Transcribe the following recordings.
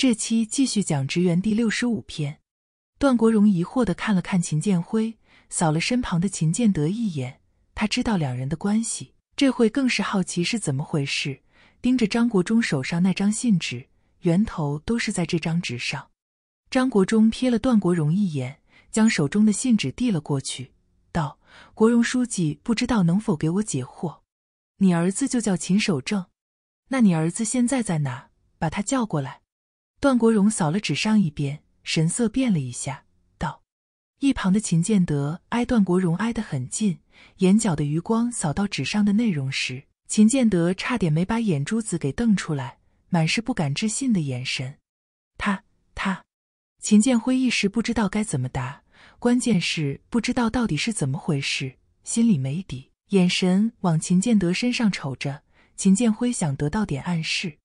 这期继续讲《职员》第六十五篇。段国荣疑惑的看了看秦建辉，扫了身旁的秦建德一眼。他知道两人的关系，这会更是好奇是怎么回事，盯着张国忠手上那张信纸。源头都是在这张纸上。张国忠瞥了段国荣一眼，将手中的信纸递了过去，道：“国荣书记，不知道能否给我解惑？你儿子就叫秦守正，那你儿子现在在哪？把他叫过来。”段国荣扫了纸上一遍，神色变了一下，道：“一旁的秦建德挨段国荣挨得很近，眼角的余光扫到纸上的内容时，秦建德差点没把眼珠子给瞪出来，满是不敢置信的眼神。”他他，秦建辉一时不知道该怎么答，关键是不知道到底是怎么回事，心里没底，眼神往秦建德身上瞅着。秦建辉想得到点暗示，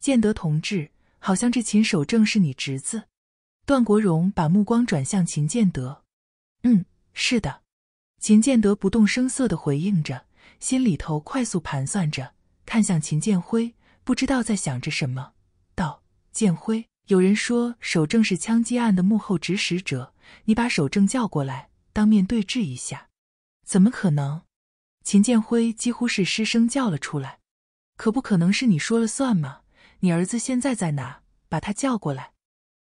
建德同志。好像这秦守正是你侄子，段国荣把目光转向秦建德。嗯，是的。秦建德不动声色的回应着，心里头快速盘算着，看向秦建辉，不知道在想着什么。道：“建辉，有人说守正是枪击案的幕后指使者，你把守正叫过来，当面对质一下。”怎么可能？秦建辉几乎是失声叫了出来：“可不可能是你说了算吗？你儿子现在在哪？”把他叫过来，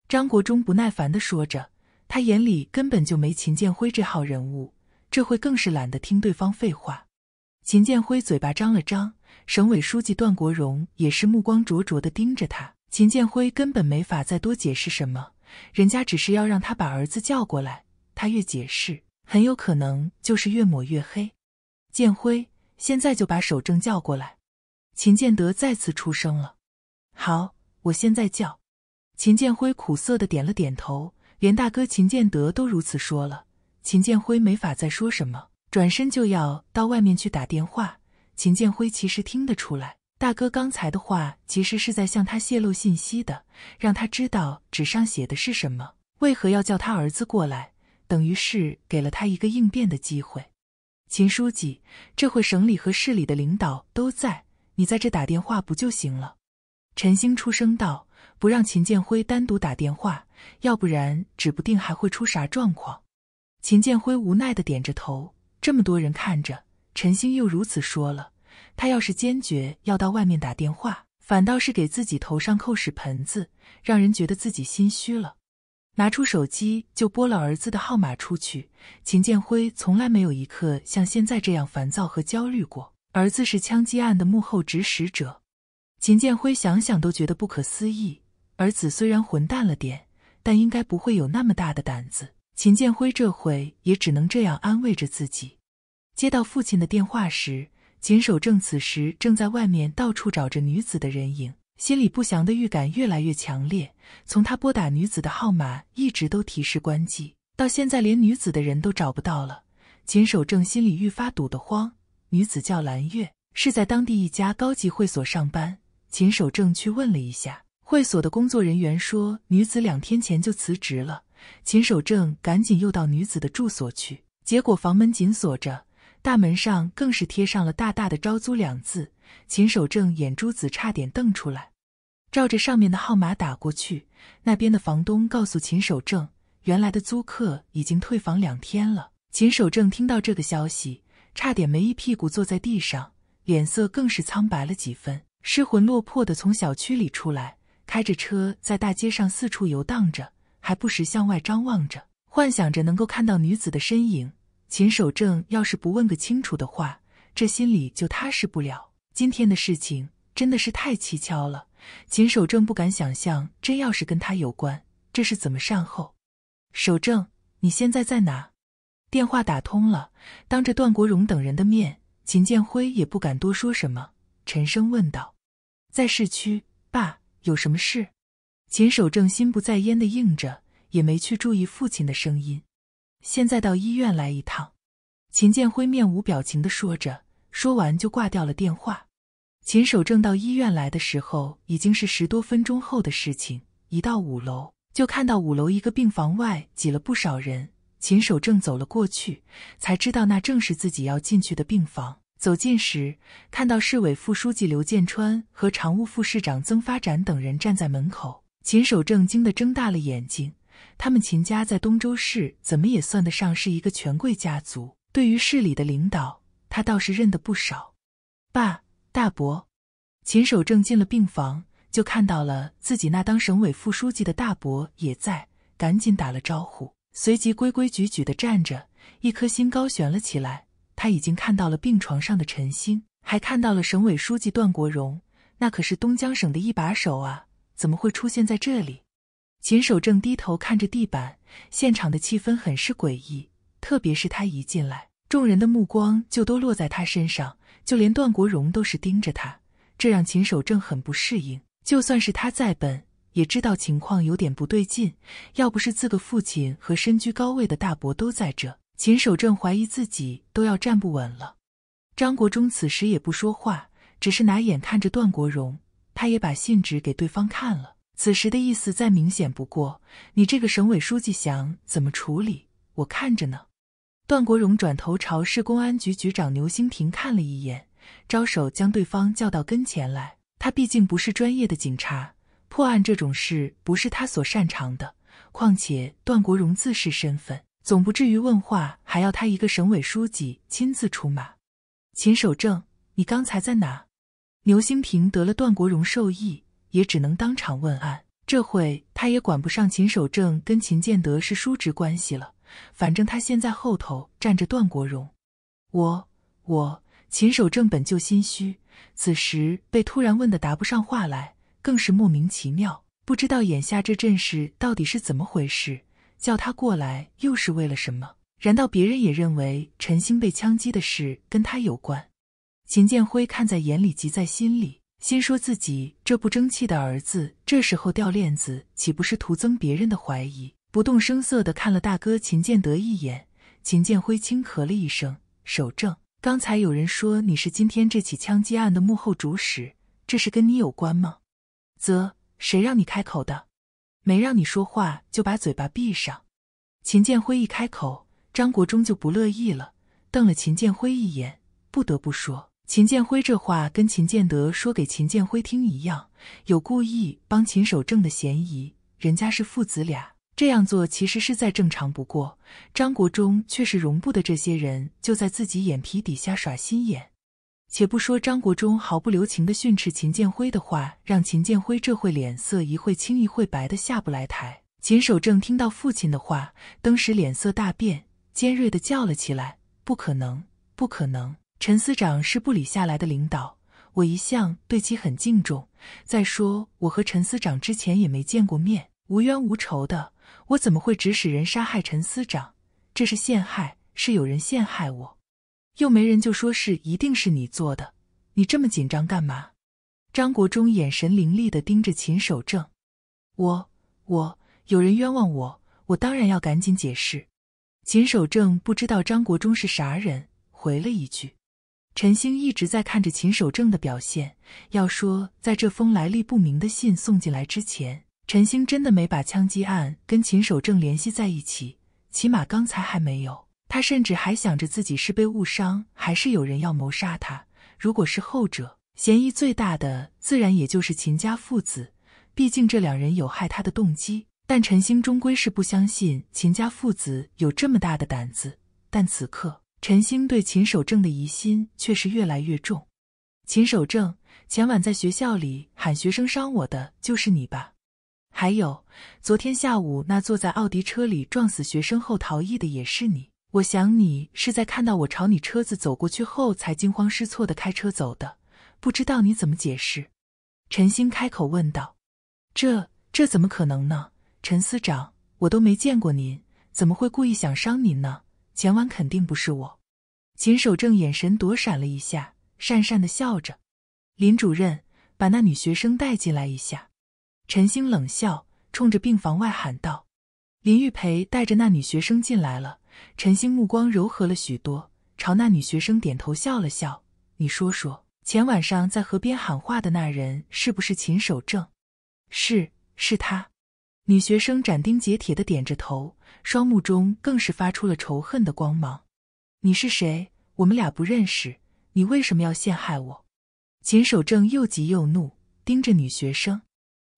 张国忠不耐烦的说着，他眼里根本就没秦建辉这号人物，这会更是懒得听对方废话。秦建辉嘴巴张了张，省委书记段国荣也是目光灼灼的盯着他，秦建辉根本没法再多解释什么，人家只是要让他把儿子叫过来，他越解释，很有可能就是越抹越黑。建辉，现在就把守正叫过来。秦建德再次出声了，好，我现在叫。秦建辉苦涩的点了点头，连大哥秦建德都如此说了，秦建辉没法再说什么，转身就要到外面去打电话。秦建辉其实听得出来，大哥刚才的话其实是在向他泄露信息的，让他知道纸上写的是什么，为何要叫他儿子过来，等于是给了他一个应变的机会。秦书记，这会省里和市里的领导都在，你在这打电话不就行了？陈兴出声道。不让秦建辉单独打电话，要不然指不定还会出啥状况。秦建辉无奈的点着头，这么多人看着，陈星又如此说了，他要是坚决要到外面打电话，反倒是给自己头上扣屎盆子，让人觉得自己心虚了。拿出手机就拨了儿子的号码出去。秦建辉从来没有一刻像现在这样烦躁和焦虑过。儿子是枪击案的幕后指使者，秦建辉想想都觉得不可思议。儿子虽然混蛋了点，但应该不会有那么大的胆子。秦建辉这回也只能这样安慰着自己。接到父亲的电话时，秦守正此时正在外面到处找着女子的人影，心里不祥的预感越来越强烈。从他拨打女子的号码一直都提示关机，到现在连女子的人都找不到了，秦守正心里愈发堵得慌。女子叫蓝月，是在当地一家高级会所上班。秦守正去问了一下。会所的工作人员说，女子两天前就辞职了。秦守正赶紧又到女子的住所去，结果房门紧锁着，大门上更是贴上了大大的“招租”两字。秦守正眼珠子差点瞪出来，照着上面的号码打过去。那边的房东告诉秦守正，原来的租客已经退房两天了。秦守正听到这个消息，差点没一屁股坐在地上，脸色更是苍白了几分，失魂落魄地从小区里出来。开着车在大街上四处游荡着，还不时向外张望着，幻想着能够看到女子的身影。秦守正要是不问个清楚的话，这心里就踏实不了。今天的事情真的是太蹊跷了，秦守正不敢想象，真要是跟他有关，这是怎么善后？守正，你现在在哪？电话打通了，当着段国荣等人的面，秦建辉也不敢多说什么，沉声问道：“在市区，爸。”有什么事？秦守正心不在焉的应着，也没去注意父亲的声音。现在到医院来一趟。”秦建辉面无表情的说着，说完就挂掉了电话。秦守正到医院来的时候，已经是十多分钟后的事情。一到五楼，就看到五楼一个病房外挤了不少人。秦守正走了过去，才知道那正是自己要进去的病房。走近时，看到市委副书记刘建川和常务副市长曾发展等人站在门口，秦守正惊得睁大了眼睛。他们秦家在东州市怎么也算得上是一个权贵家族，对于市里的领导，他倒是认得不少。爸，大伯，秦守正进了病房，就看到了自己那当省委副书记的大伯也在，赶紧打了招呼，随即规规矩矩的站着，一颗心高悬了起来。他已经看到了病床上的陈星，还看到了省委书记段国荣，那可是东江省的一把手啊，怎么会出现在这里？秦守正低头看着地板，现场的气氛很是诡异，特别是他一进来，众人的目光就都落在他身上，就连段国荣都是盯着他，这让秦守正很不适应。就算是他再笨，也知道情况有点不对劲，要不是自个父亲和身居高位的大伯都在这。秦守正怀疑自己都要站不稳了，张国忠此时也不说话，只是拿眼看着段国荣。他也把信纸给对方看了，此时的意思再明显不过。你这个省委书记想怎么处理，我看着呢。段国荣转头朝市公安局局长牛兴平看了一眼，招手将对方叫到跟前来。他毕竟不是专业的警察，破案这种事不是他所擅长的。况且段国荣自视身份。总不至于问话还要他一个省委书记亲自出马？秦守正，你刚才在哪？牛兴平得了段国荣授意，也只能当场问案。这会他也管不上秦守正跟秦建德是叔侄关系了，反正他现在后头站着段国荣。我我，秦守正本就心虚，此时被突然问的答不上话来，更是莫名其妙，不知道眼下这阵势到底是怎么回事。叫他过来又是为了什么？然道别人也认为陈星被枪击的事跟他有关？秦建辉看在眼里，急在心里，心说自己这不争气的儿子这时候掉链子，岂不是徒增别人的怀疑？不动声色的看了大哥秦建德一眼，秦建辉轻咳了一声，守正。刚才有人说你是今天这起枪击案的幕后主使，这是跟你有关吗？则谁让你开口的？没让你说话，就把嘴巴闭上。秦建辉一开口，张国忠就不乐意了，瞪了秦建辉一眼，不得不说，秦建辉这话跟秦建德说给秦建辉听一样，有故意帮秦守正的嫌疑。人家是父子俩，这样做其实是再正常不过。张国忠却是容不得这些人就在自己眼皮底下耍心眼。且不说张国忠毫不留情的训斥秦建辉的话，让秦建辉这会脸色一会青一会白的下不来台。秦守正听到父亲的话，登时脸色大变，尖锐的叫了起来：“不可能！不可能！陈司长是部里下来的领导，我一向对其很敬重。再说，我和陈司长之前也没见过面，无冤无仇的，我怎么会指使人杀害陈司长？这是陷害，是有人陷害我！”又没人就说是，一定是你做的，你这么紧张干嘛？张国忠眼神凌厉的盯着秦守正，我我有人冤枉我，我当然要赶紧解释。秦守正不知道张国忠是啥人，回了一句。陈星一直在看着秦守正的表现，要说在这封来历不明的信送进来之前，陈星真的没把枪击案跟秦守正联系在一起，起码刚才还没有。他甚至还想着自己是被误伤，还是有人要谋杀他？如果是后者，嫌疑最大的自然也就是秦家父子，毕竟这两人有害他的动机。但陈星终归是不相信秦家父子有这么大的胆子。但此刻，陈星对秦守正的疑心却是越来越重。秦守正，前晚在学校里喊学生伤我的就是你吧？还有，昨天下午那坐在奥迪车里撞死学生后逃逸的也是你。我想你是在看到我朝你车子走过去后，才惊慌失措的开车走的。不知道你怎么解释？陈星开口问道。这这怎么可能呢？陈司长，我都没见过您，怎么会故意想伤您呢？前晚肯定不是我。秦守正眼神躲闪了一下，讪讪的笑着。林主任，把那女学生带进来一下。陈星冷笑，冲着病房外喊道。林玉培带着那女学生进来了。陈星目光柔和了许多，朝那女学生点头笑了笑。你说说，前晚上在河边喊话的那人是不是秦守正？是，是他。女学生斩钉截铁地点着头，双目中更是发出了仇恨的光芒。你是谁？我们俩不认识，你为什么要陷害我？秦守正又急又怒，盯着女学生。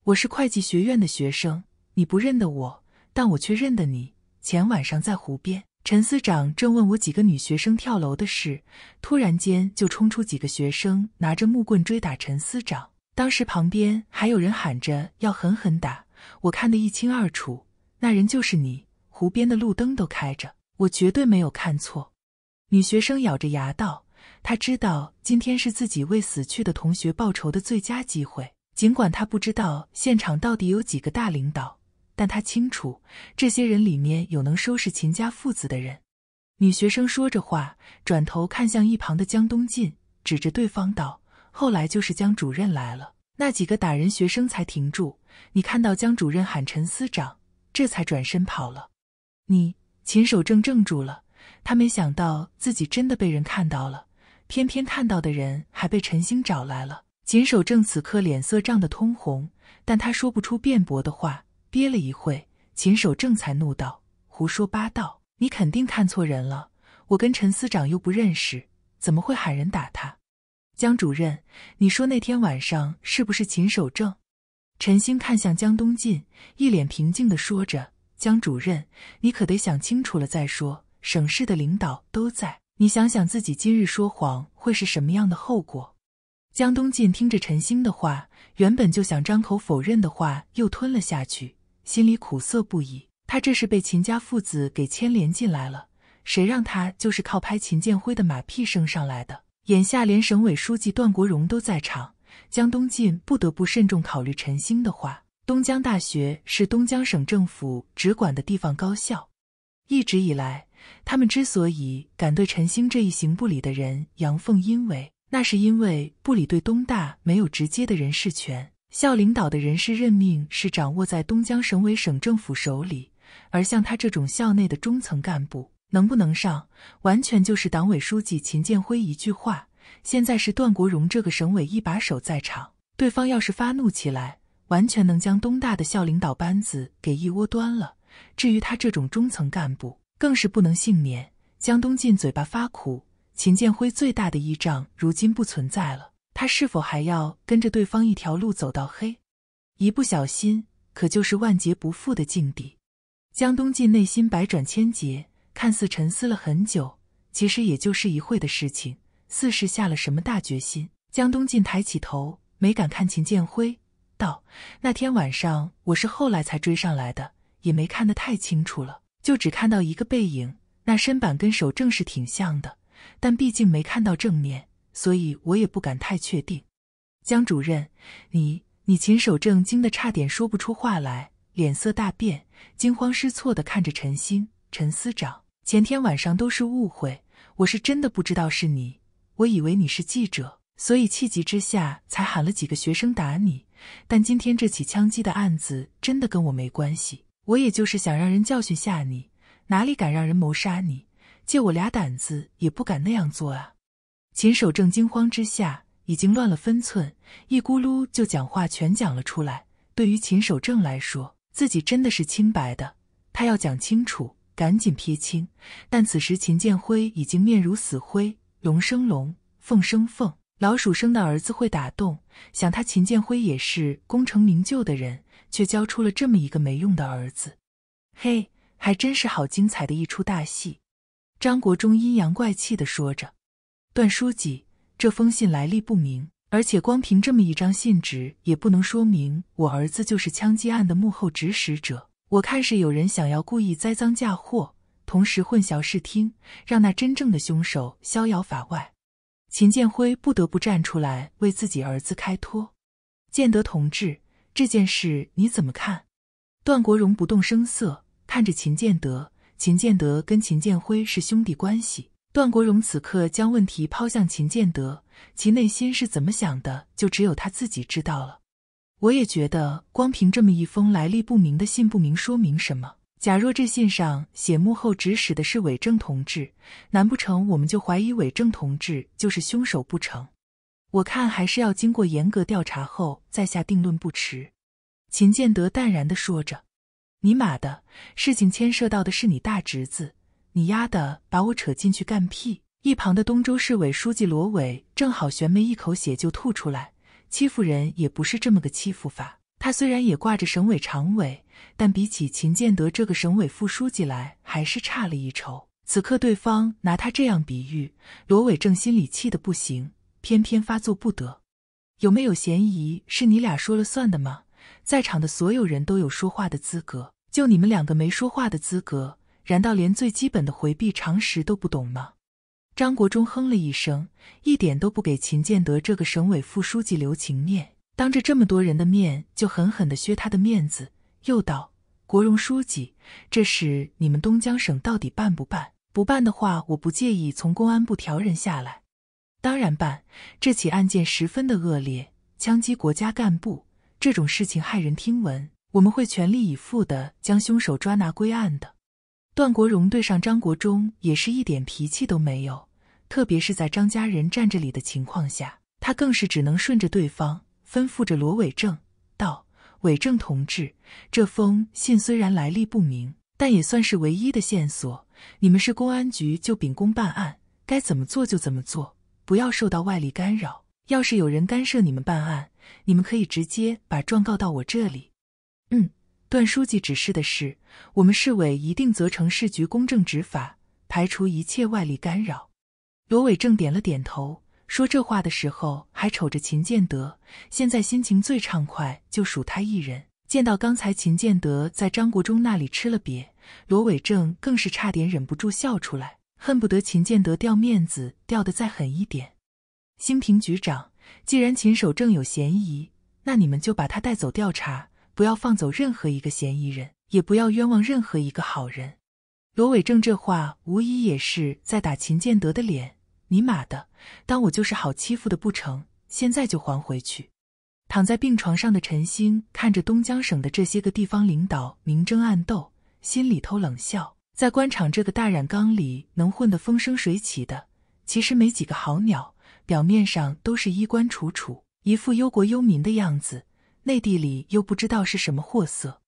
我是会计学院的学生，你不认得我，但我却认得你。前晚上在湖边。陈司长正问我几个女学生跳楼的事，突然间就冲出几个学生，拿着木棍追打陈司长。当时旁边还有人喊着要狠狠打，我看得一清二楚。那人就是你。湖边的路灯都开着，我绝对没有看错。女学生咬着牙道：“她知道今天是自己为死去的同学报仇的最佳机会，尽管她不知道现场到底有几个大领导。”但他清楚，这些人里面有能收拾秦家父子的人。女学生说着话，转头看向一旁的江东进，指着对方道：“后来就是江主任来了，那几个打人学生才停住。你看到江主任喊陈司长，这才转身跑了。”你秦守正怔住了，他没想到自己真的被人看到了，偏偏看到的人还被陈星找来了。秦守正此刻脸色涨得通红，但他说不出辩驳的话。憋了一会，秦守正才怒道：“胡说八道！你肯定看错人了。我跟陈司长又不认识，怎么会喊人打他？”江主任，你说那天晚上是不是秦守正？”陈星看向江东进，一脸平静的说着：“江主任，你可得想清楚了再说。省市的领导都在，你想想自己今日说谎会是什么样的后果？”江东进听着陈星的话，原本就想张口否认的话又吞了下去。心里苦涩不已，他这是被秦家父子给牵连进来了。谁让他就是靠拍秦建辉的马屁升上来的？眼下连省委书记段国荣都在场，江东进不得不慎重考虑陈兴的话。东江大学是东江省政府直管的地方高校，一直以来，他们之所以敢对陈兴这一行不里的人阳奉阴违，那是因为部里对东大没有直接的人事权。校领导的人事任命是掌握在东江省委省政府手里，而像他这种校内的中层干部能不能上，完全就是党委书记秦建辉一句话。现在是段国荣这个省委一把手在场，对方要是发怒起来，完全能将东大的校领导班子给一窝端了。至于他这种中层干部，更是不能幸免。江东进嘴巴发苦，秦建辉最大的依仗如今不存在了。他是否还要跟着对方一条路走到黑？一不小心，可就是万劫不复的境地。江东进内心百转千结，看似沉思了很久，其实也就是一会的事情，似是下了什么大决心。江东进抬起头，没敢看秦建辉，道：“那天晚上，我是后来才追上来的，也没看得太清楚了，就只看到一个背影，那身板跟手正是挺像的，但毕竟没看到正面。”所以我也不敢太确定，江主任，你你秦守正惊得差点说不出话来，脸色大变，惊慌失措地看着陈星陈司长。前天晚上都是误会，我是真的不知道是你，我以为你是记者，所以气急之下才喊了几个学生打你。但今天这起枪击的案子真的跟我没关系，我也就是想让人教训下你，哪里敢让人谋杀你？借我俩胆子也不敢那样做啊！秦守正惊慌之下已经乱了分寸，一咕噜就讲话全讲了出来。对于秦守正来说，自己真的是清白的，他要讲清楚，赶紧撇清。但此时秦建辉已经面如死灰。龙生龙，凤生凤，老鼠生的儿子会打洞。想他秦建辉也是功成名就的人，却教出了这么一个没用的儿子。嘿，还真是好精彩的一出大戏。张国忠阴阳怪气地说着。段书记，这封信来历不明，而且光凭这么一张信纸，也不能说明我儿子就是枪击案的幕后指使者。我看是有人想要故意栽赃嫁祸，同时混淆视听，让那真正的凶手逍遥法外。秦建辉不得不站出来为自己儿子开脱。建德同志，这件事你怎么看？段国荣不动声色看着秦建德，秦建德跟秦建辉是兄弟关系。段国荣此刻将问题抛向秦建德，其内心是怎么想的，就只有他自己知道了。我也觉得，光凭这么一封来历不明的信，不明说明什么？假若这信上写幕后指使的是韦正同志，难不成我们就怀疑韦正同志就是凶手不成？我看还是要经过严格调查后再下定论不迟。秦建德淡然地说着：“尼玛的，事情牵涉到的是你大侄子。”你丫的把我扯进去干屁！一旁的东州市委书记罗伟正好悬没一口血就吐出来。欺负人也不是这么个欺负法。他虽然也挂着省委常委，但比起秦建德这个省委副书记来，还是差了一筹。此刻对方拿他这样比喻，罗伟正心里气得不行，偏偏发作不得。有没有嫌疑是你俩说了算的吗？在场的所有人都有说话的资格，就你们两个没说话的资格。难道连最基本的回避常识都不懂吗？张国忠哼了一声，一点都不给秦建德这个省委副书记留情面，当着这么多人的面就狠狠地削他的面子，又道：“国荣书记，这事你们东江省到底办不办？不办的话，我不介意从公安部调人下来。当然办，这起案件十分的恶劣，枪击国家干部这种事情骇人听闻，我们会全力以赴的将凶手抓拿归案的。”段国荣对上张国忠也是一点脾气都没有，特别是在张家人站着里的情况下，他更是只能顺着对方，吩咐着罗伟正道：“伟正同志，这封信虽然来历不明，但也算是唯一的线索。你们是公安局，就秉公办案，该怎么做就怎么做，不要受到外力干扰。要是有人干涉你们办案，你们可以直接把状告到我这里。”嗯。段书记指示的是，我们市委一定责成市局公正执法，排除一切外力干扰。罗伟正点了点头，说这话的时候还瞅着秦建德。现在心情最畅快就属他一人。见到刚才秦建德在张国忠那里吃了瘪，罗伟正更是差点忍不住笑出来，恨不得秦建德掉面子掉得再狠一点。兴平局长，既然秦守正有嫌疑，那你们就把他带走调查。不要放走任何一个嫌疑人，也不要冤枉任何一个好人。罗伟正这话无疑也是在打秦建德的脸。尼玛的，当我就是好欺负的不成？现在就还回去！躺在病床上的陈星看着东江省的这些个地方领导明争暗斗，心里头冷笑：在官场这个大染缸里，能混得风生水起的，其实没几个好鸟。表面上都是衣冠楚楚，一副忧国忧民的样子。内地里又不知道是什么货色，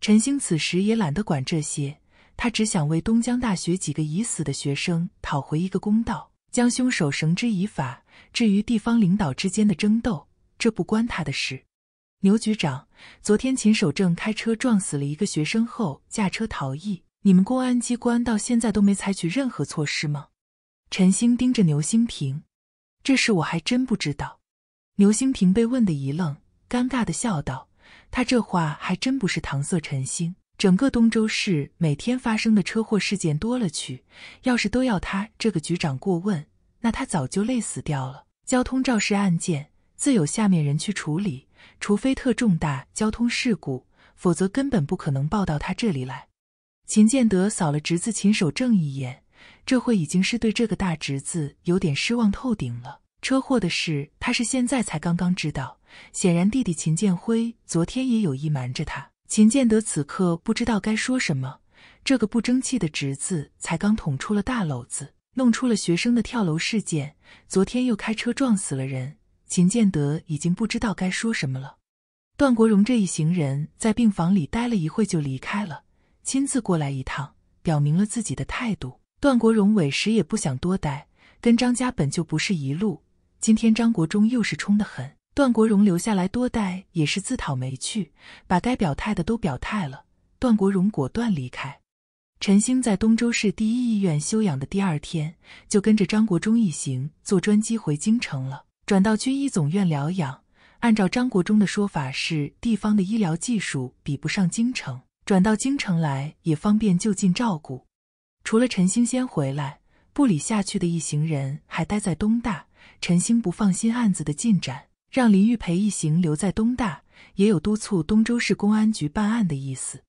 陈星此时也懒得管这些，他只想为东江大学几个已死的学生讨回一个公道，将凶手绳之以法。至于地方领导之间的争斗，这不关他的事。牛局长，昨天秦守正开车撞死了一个学生后驾车逃逸，你们公安机关到现在都没采取任何措施吗？陈星盯着牛兴平，这事我还真不知道。牛兴平被问得一愣。尴尬的笑道：“他这话还真不是搪塞陈星。整个东州市每天发生的车祸事件多了去，要是都要他这个局长过问，那他早就累死掉了。交通肇事案件自有下面人去处理，除非特重大交通事故，否则根本不可能报到他这里来。”秦建德扫了侄子秦守正一眼，这会已经是对这个大侄子有点失望透顶了。车祸的事，他是现在才刚刚知道。显然，弟弟秦建辉昨天也有意瞒着他。秦建德此刻不知道该说什么。这个不争气的侄子，才刚捅出了大篓子，弄出了学生的跳楼事件，昨天又开车撞死了人。秦建德已经不知道该说什么了。段国荣这一行人在病房里待了一会就离开了，亲自过来一趟，表明了自己的态度。段国荣委实也不想多待，跟张家本就不是一路。今天张国忠又是冲得很，段国荣留下来多待也是自讨没趣，把该表态的都表态了。段国荣果断离开。陈星在东州市第一医院休养的第二天，就跟着张国忠一行坐专机回京城了，转到军医总院疗养。按照张国忠的说法，是地方的医疗技术比不上京城，转到京城来也方便就近照顾。除了陈星先回来，部里下去的一行人还待在东大。陈星不放心案子的进展，让林玉培一行留在东大，也有督促东州市公安局办案的意思。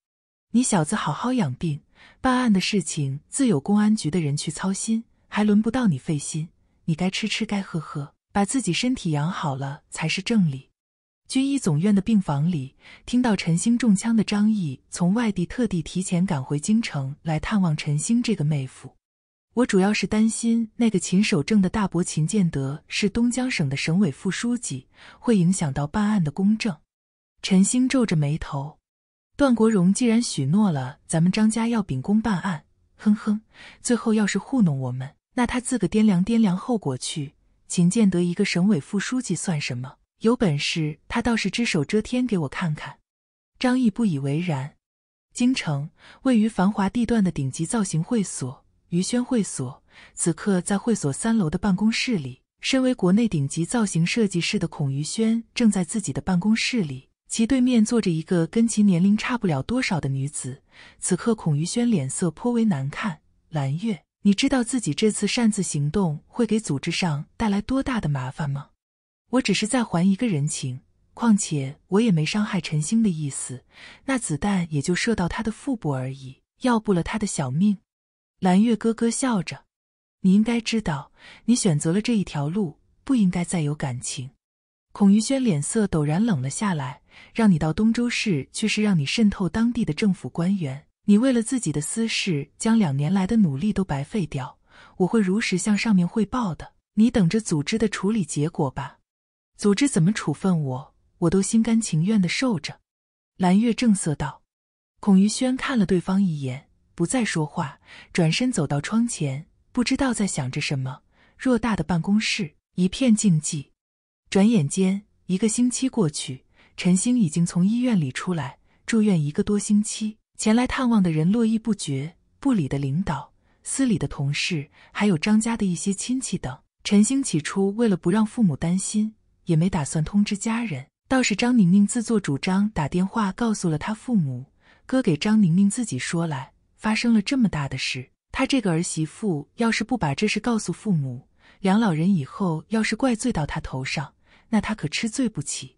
你小子好好养病，办案的事情自有公安局的人去操心，还轮不到你费心。你该吃吃，该喝喝，把自己身体养好了才是正理。军医总院的病房里，听到陈星中枪的张毅，从外地特地提前赶回京城来探望陈星这个妹夫。我主要是担心那个秦守正的大伯秦建德是东江省的省委副书记，会影响到办案的公正。陈星皱着眉头。段国荣既然许诺了咱们张家要秉公办案，哼哼，最后要是糊弄我们，那他自个掂量掂量后果去。秦建德一个省委副书记算什么？有本事他倒是只手遮天给我看看。张毅不以为然。京城位于繁华地段的顶级造型会所。于轩会所，此刻在会所三楼的办公室里，身为国内顶级造型设计师的孔于轩正在自己的办公室里，其对面坐着一个跟其年龄差不了多少的女子。此刻，孔于轩脸色颇为难看：“蓝月，你知道自己这次擅自行动会给组织上带来多大的麻烦吗？我只是在还一个人情，况且我也没伤害陈星的意思，那子弹也就射到他的腹部而已，要不了他的小命。”蓝月咯咯笑着：“你应该知道，你选择了这一条路，不应该再有感情。”孔云轩脸色陡然冷了下来：“让你到东州市，却是让你渗透当地的政府官员。你为了自己的私事，将两年来的努力都白费掉。我会如实向上面汇报的。你等着组织的处理结果吧。组织怎么处分我，我都心甘情愿的受着。”蓝月正色道。孔于轩看了对方一眼。不再说话，转身走到窗前，不知道在想着什么。偌大的办公室一片静寂。转眼间，一个星期过去，陈星已经从医院里出来，住院一个多星期，前来探望的人络绎不绝。部里的领导、司里的同事，还有张家的一些亲戚等。陈星起初为了不让父母担心，也没打算通知家人。倒是张宁宁自作主张打电话告诉了他父母。哥给张宁宁自己说来。发生了这么大的事，他这个儿媳妇要是不把这事告诉父母，梁老人以后要是怪罪到他头上，那他可吃罪不起。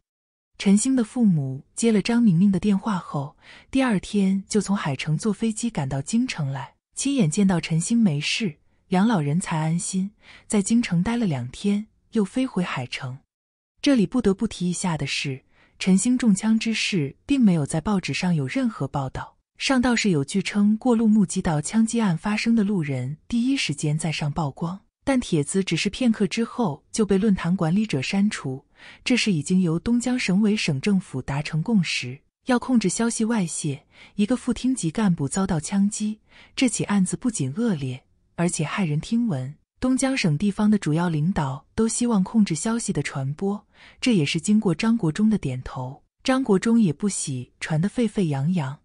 陈星的父母接了张宁宁的电话后，第二天就从海城坐飞机赶到京城来，亲眼见到陈星没事，梁老人才安心。在京城待了两天，又飞回海城。这里不得不提一下的是，陈星中枪之事并没有在报纸上有任何报道。上道是有据称过路目击到枪击案发生的路人第一时间在上曝光，但帖子只是片刻之后就被论坛管理者删除。这是已经由东江省委省政府达成共识，要控制消息外泄。一个副厅级干部遭到枪击，这起案子不仅恶劣，而且骇人听闻。东江省地方的主要领导都希望控制消息的传播，这也是经过张国忠的点头。张国忠也不喜传得沸沸扬扬。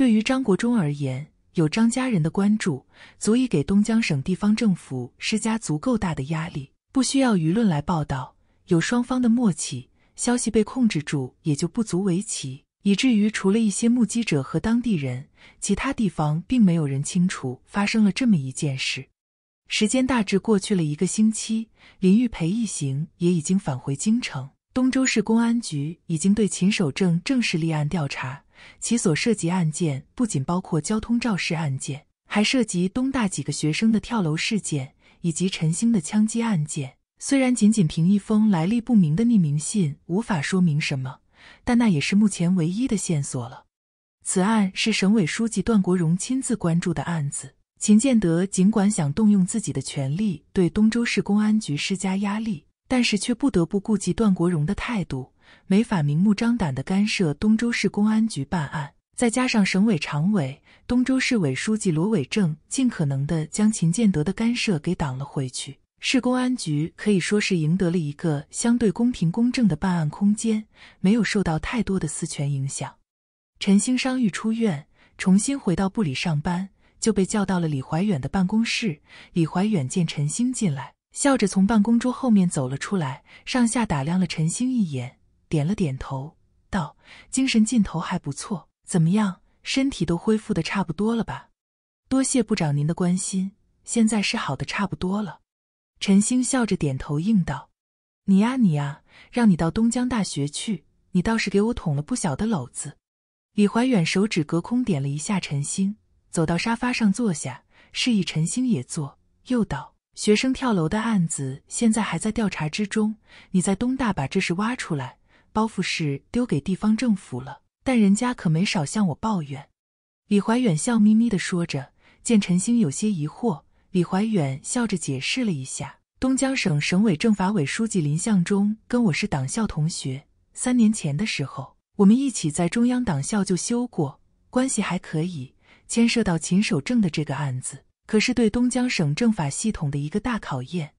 对于张国忠而言，有张家人的关注，足以给东江省地方政府施加足够大的压力，不需要舆论来报道。有双方的默契，消息被控制住也就不足为奇。以至于除了一些目击者和当地人，其他地方并没有人清楚发生了这么一件事。时间大致过去了一个星期，林玉培一行也已经返回京城，东州市公安局已经对秦守正正式立案调查。其所涉及案件不仅包括交通肇事案件，还涉及东大几个学生的跳楼事件，以及陈星的枪击案件。虽然仅仅凭一封来历不明的匿名信无法说明什么，但那也是目前唯一的线索了。此案是省委书记段国荣亲自关注的案子。秦建德尽管想动用自己的权力对东州市公安局施加压力，但是却不得不顾及段国荣的态度。没法明目张胆的干涉东州市公安局办案，再加上省委常委、东州市委书记罗伟正尽可能的将秦建德的干涉给挡了回去，市公安局可以说是赢得了一个相对公平公正的办案空间，没有受到太多的私权影响。陈星伤愈出院，重新回到部里上班，就被叫到了李怀远的办公室。李怀远见陈星进来，笑着从办公桌后面走了出来，上下打量了陈星一眼。点了点头，道：“精神劲头还不错，怎么样？身体都恢复的差不多了吧？”“多谢部长您的关心，现在是好的差不多了。”陈星笑着点头应道：“你呀，你呀，让你到东江大学去，你倒是给我捅了不小的篓子。”李怀远手指隔空点了一下陈星，走到沙发上坐下，示意陈星也坐，又道：“学生跳楼的案子现在还在调查之中，你在东大把这事挖出来。”包袱事丢给地方政府了，但人家可没少向我抱怨。李怀远笑眯眯地说着，见陈星有些疑惑，李怀远笑着解释了一下：东江省省委政法委书记林向忠跟我是党校同学，三年前的时候我们一起在中央党校就修过，关系还可以。牵涉到秦守正的这个案子，可是对东江省政法系统的一个大考验。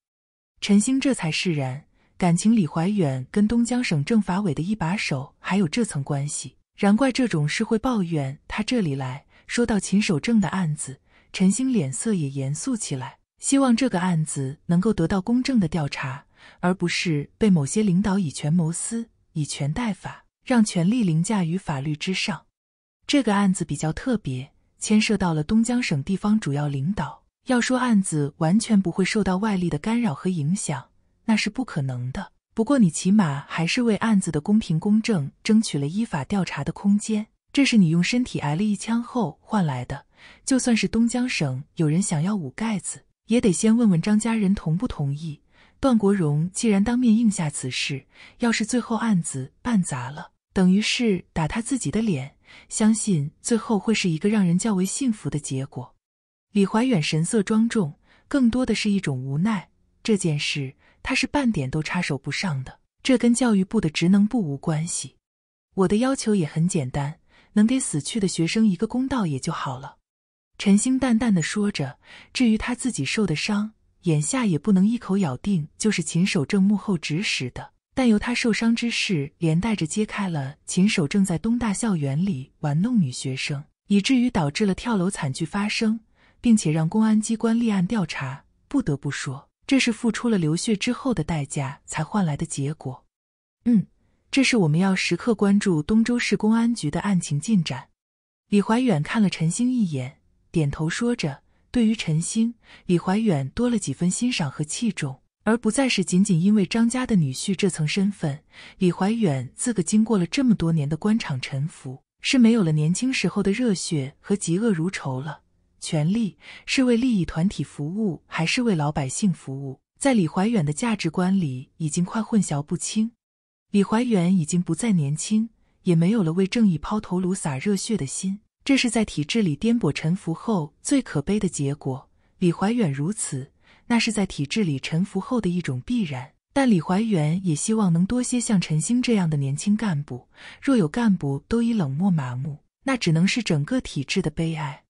陈星这才释然。感情，李怀远跟东江省政法委的一把手还有这层关系，难怪这种事会抱怨他这里来说到秦守正的案子，陈星脸色也严肃起来，希望这个案子能够得到公正的调查，而不是被某些领导以权谋私、以权代法，让权力凌驾于法律之上。这个案子比较特别，牵涉到了东江省地方主要领导，要说案子完全不会受到外力的干扰和影响。那是不可能的。不过你起码还是为案子的公平公正争取了依法调查的空间，这是你用身体挨了一枪后换来的。就算是东江省有人想要捂盖子，也得先问问张家人同不同意。段国荣既然当面应下此事，要是最后案子办砸了，等于是打他自己的脸。相信最后会是一个让人较为幸福的结果。李怀远神色庄重，更多的是一种无奈。这件事。他是半点都插手不上的，这跟教育部的职能不无关系。我的要求也很简单，能给死去的学生一个公道也就好了。陈星淡淡的说着，至于他自己受的伤，眼下也不能一口咬定就是秦守正幕后指使的，但由他受伤之事，连带着揭开了秦守正在东大校园里玩弄女学生，以至于导致了跳楼惨剧发生，并且让公安机关立案调查。不得不说。这是付出了流血之后的代价才换来的结果。嗯，这是我们要时刻关注东州市公安局的案情进展。李怀远看了陈星一眼，点头说着。对于陈星，李怀远多了几分欣赏和器重，而不再是仅仅因为张家的女婿这层身份。李怀远自个经过了这么多年的官场沉浮，是没有了年轻时候的热血和嫉恶如仇了。权利是为利益团体服务，还是为老百姓服务？在李怀远的价值观里，已经快混淆不清。李怀远已经不再年轻，也没有了为正义抛头颅、洒热血的心。这是在体制里颠簸沉浮后最可悲的结果。李怀远如此，那是在体制里沉浮后的一种必然。但李怀远也希望能多些像陈星这样的年轻干部。若有干部都已冷漠麻木，那只能是整个体制的悲哀。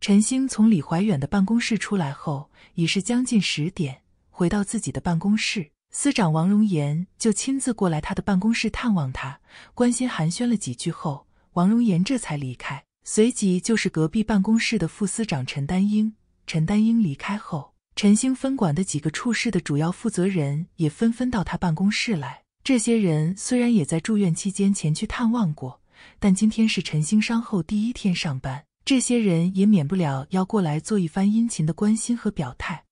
陈星从李怀远的办公室出来后，已是将近十点。回到自己的办公室，司长王荣岩就亲自过来他的办公室探望他，关心寒暄了几句后，王荣岩这才离开。随即就是隔壁办公室的副司长陈丹英。陈丹英离开后，陈星分管的几个处室的主要负责人也纷纷到他办公室来。这些人虽然也在住院期间前去探望过，但今天是陈星伤后第一天上班。这些人也免不了要过来做一番殷勤的关心和表态，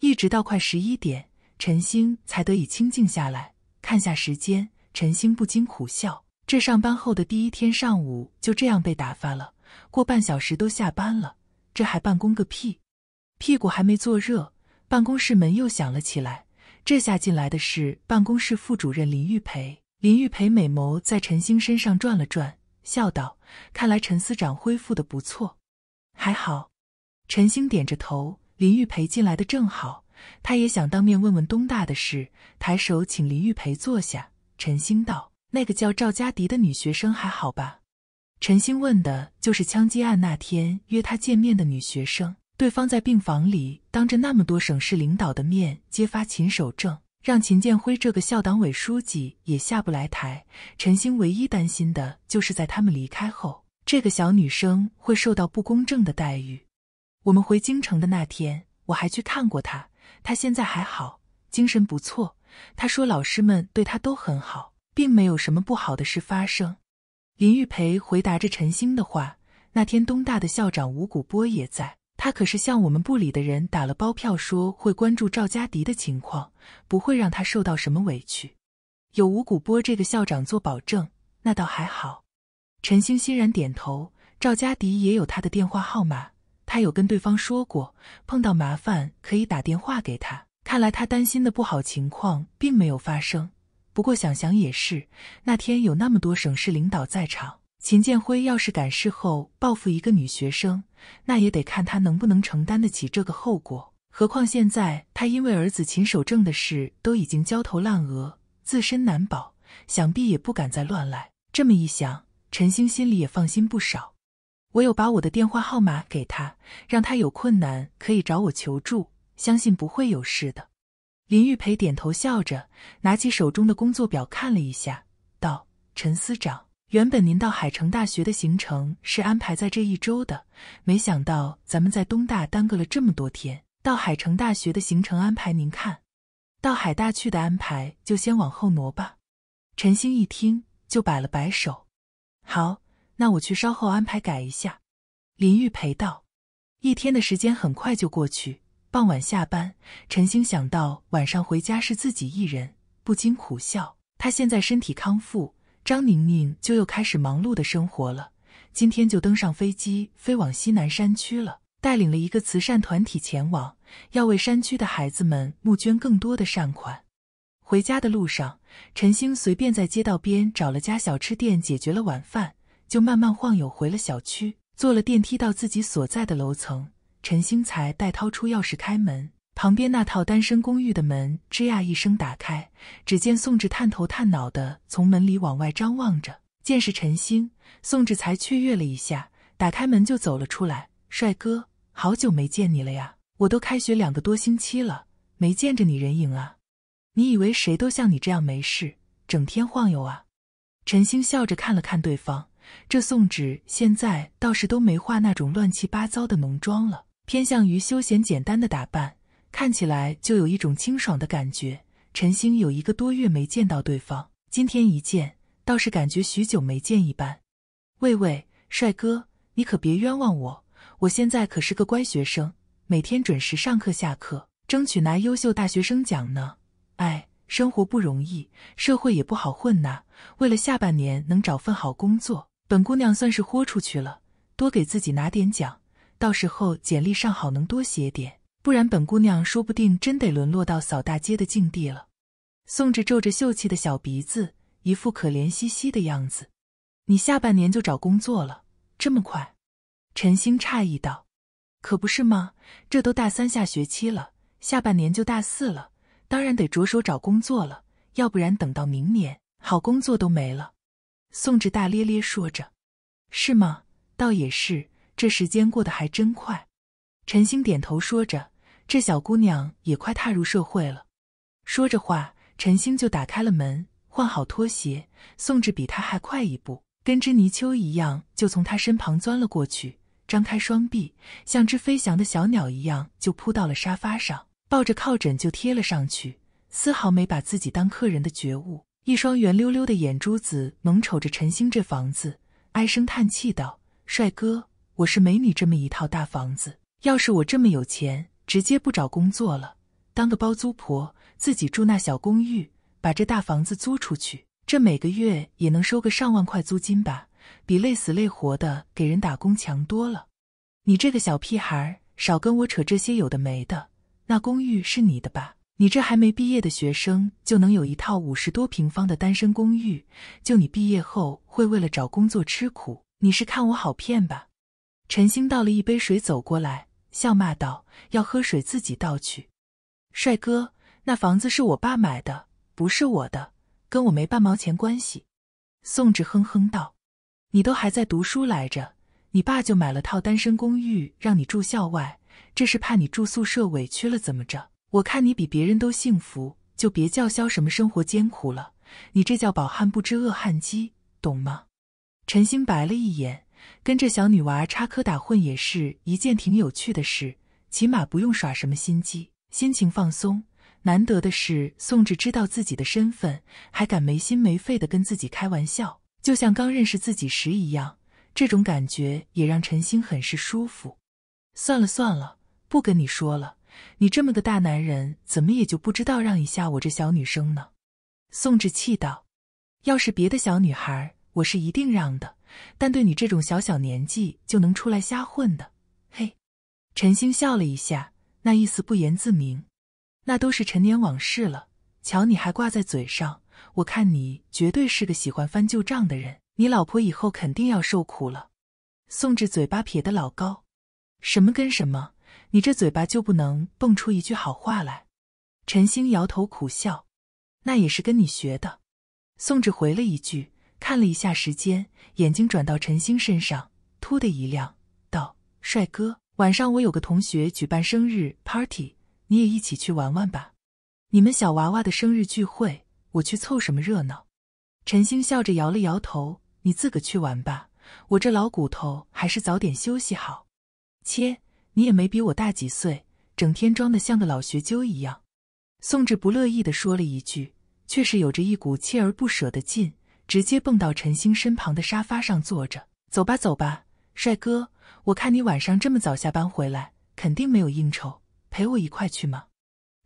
一直到快十一点，陈星才得以清静下来。看下时间，陈星不禁苦笑：这上班后的第一天上午就这样被打发了。过半小时都下班了，这还办公个屁！屁股还没坐热，办公室门又响了起来。这下进来的是办公室副主任林玉培。林玉培美眸在陈星身上转了转。笑道：“看来陈司长恢复的不错，还好。”陈星点着头。林玉培进来的正好，他也想当面问问东大的事。抬手请林玉培坐下。陈星道：“那个叫赵佳迪的女学生还好吧？”陈星问的就是枪击案那天约他见面的女学生。对方在病房里当着那么多省市领导的面揭发秦守正。让秦建辉这个校党委书记也下不来台。陈星唯一担心的就是在他们离开后，这个小女生会受到不公正的待遇。我们回京城的那天，我还去看过她，她现在还好，精神不错。她说老师们对她都很好，并没有什么不好的事发生。林玉培回答着陈星的话。那天东大的校长吴谷波也在。他可是向我们部里的人打了包票，说会关注赵家迪的情况，不会让他受到什么委屈。有吴谷波这个校长做保证，那倒还好。陈星欣然点头。赵家迪也有他的电话号码，他有跟对方说过，碰到麻烦可以打电话给他。看来他担心的不好情况并没有发生。不过想想也是，那天有那么多省市领导在场。秦建辉要是敢事后报复一个女学生，那也得看他能不能承担得起这个后果。何况现在他因为儿子秦守正的事都已经焦头烂额，自身难保，想必也不敢再乱来。这么一想，陈星心里也放心不少。我有把我的电话号码给他，让他有困难可以找我求助，相信不会有事的。林玉培点头笑着，拿起手中的工作表看了一下，道：“陈司长。”原本您到海城大学的行程是安排在这一周的，没想到咱们在东大耽搁了这么多天。到海城大学的行程安排您看，到海大去的安排就先往后挪吧。陈星一听就摆了摆手：“好，那我去稍后安排改一下。”林玉培道：“一天的时间很快就过去，傍晚下班，陈星想到晚上回家是自己一人，不禁苦笑。他现在身体康复。”张宁宁就又开始忙碌的生活了，今天就登上飞机飞往西南山区了，带领了一个慈善团体前往，要为山区的孩子们募捐更多的善款。回家的路上，陈星随便在街道边找了家小吃店解决了晚饭，就慢慢晃悠回了小区，坐了电梯到自己所在的楼层，陈星才带掏出钥匙开门。旁边那套单身公寓的门吱呀一声打开，只见宋志探头探脑的从门里往外张望着，见是陈星，宋志才雀跃了一下，打开门就走了出来。帅哥，好久没见你了呀，我都开学两个多星期了，没见着你人影啊。你以为谁都像你这样没事整天晃悠啊？陈星笑着看了看对方，这宋芷现在倒是都没画那种乱七八糟的浓妆了，偏向于休闲简单的打扮。看起来就有一种清爽的感觉。陈星有一个多月没见到对方，今天一见，倒是感觉许久没见一般。喂喂，帅哥，你可别冤枉我，我现在可是个乖学生，每天准时上课下课，争取拿优秀大学生奖呢。哎，生活不容易，社会也不好混呐。为了下半年能找份好工作，本姑娘算是豁出去了，多给自己拿点奖，到时候简历上好能多写点。不然本姑娘说不定真得沦落到扫大街的境地了。宋智皱着秀气的小鼻子，一副可怜兮兮的样子。你下半年就找工作了？这么快？陈星诧异道。可不是吗？这都大三下学期了，下半年就大四了，当然得着手找工作了，要不然等到明年，好工作都没了。宋智大咧咧说着。是吗？倒也是，这时间过得还真快。陈星点头说着。这小姑娘也快踏入社会了，说着话，陈星就打开了门，换好拖鞋。宋智比他还快一步，跟只泥鳅一样，就从他身旁钻了过去，张开双臂，像只飞翔的小鸟一样，就扑到了沙发上，抱着靠枕就贴了上去，丝毫没把自己当客人的觉悟。一双圆溜溜的眼珠子猛瞅着陈星这房子，唉声叹气道：“帅哥，我是没你这么一套大房子，要是我这么有钱。”直接不找工作了，当个包租婆，自己住那小公寓，把这大房子租出去，这每个月也能收个上万块租金吧？比累死累活的给人打工强多了。你这个小屁孩，少跟我扯这些有的没的。那公寓是你的吧？你这还没毕业的学生就能有一套五十多平方的单身公寓，就你毕业后会为了找工作吃苦？你是看我好骗吧？陈星倒了一杯水走过来。笑骂道：“要喝水自己倒去，帅哥，那房子是我爸买的，不是我的，跟我没半毛钱关系。”宋智哼哼道：“你都还在读书来着，你爸就买了套单身公寓让你住校外，这是怕你住宿舍委屈了怎么着？我看你比别人都幸福，就别叫嚣什么生活艰苦了。你这叫饱汉不知饿汉饥，懂吗？”陈星白了一眼。跟这小女娃插科打诨也是一件挺有趣的事，起码不用耍什么心机，心情放松。难得的是宋智知道自己的身份，还敢没心没肺的跟自己开玩笑，就像刚认识自己时一样。这种感觉也让陈星很是舒服。算了算了，不跟你说了。你这么个大男人，怎么也就不知道让一下我这小女生呢？宋智气道：“要是别的小女孩，我是一定让的。”但对你这种小小年纪就能出来瞎混的，嘿，陈星笑了一下，那意思不言自明。那都是陈年往事了，瞧你还挂在嘴上，我看你绝对是个喜欢翻旧账的人。你老婆以后肯定要受苦了。宋智嘴巴撇的老高，什么跟什么？你这嘴巴就不能蹦出一句好话来？陈星摇头苦笑，那也是跟你学的。宋智回了一句。看了一下时间，眼睛转到陈星身上，突的一亮，道：“帅哥，晚上我有个同学举办生日 party，你也一起去玩玩吧。你们小娃娃的生日聚会，我去凑什么热闹？”陈星笑着摇了摇头：“你自个去玩吧，我这老骨头还是早点休息好。”切，你也没比我大几岁，整天装的像个老学究一样。”宋志不乐意的说了一句，却是有着一股锲而不舍的劲。直接蹦到陈星身旁的沙发上坐着。走吧，走吧，帅哥，我看你晚上这么早下班回来，肯定没有应酬，陪我一块去吗？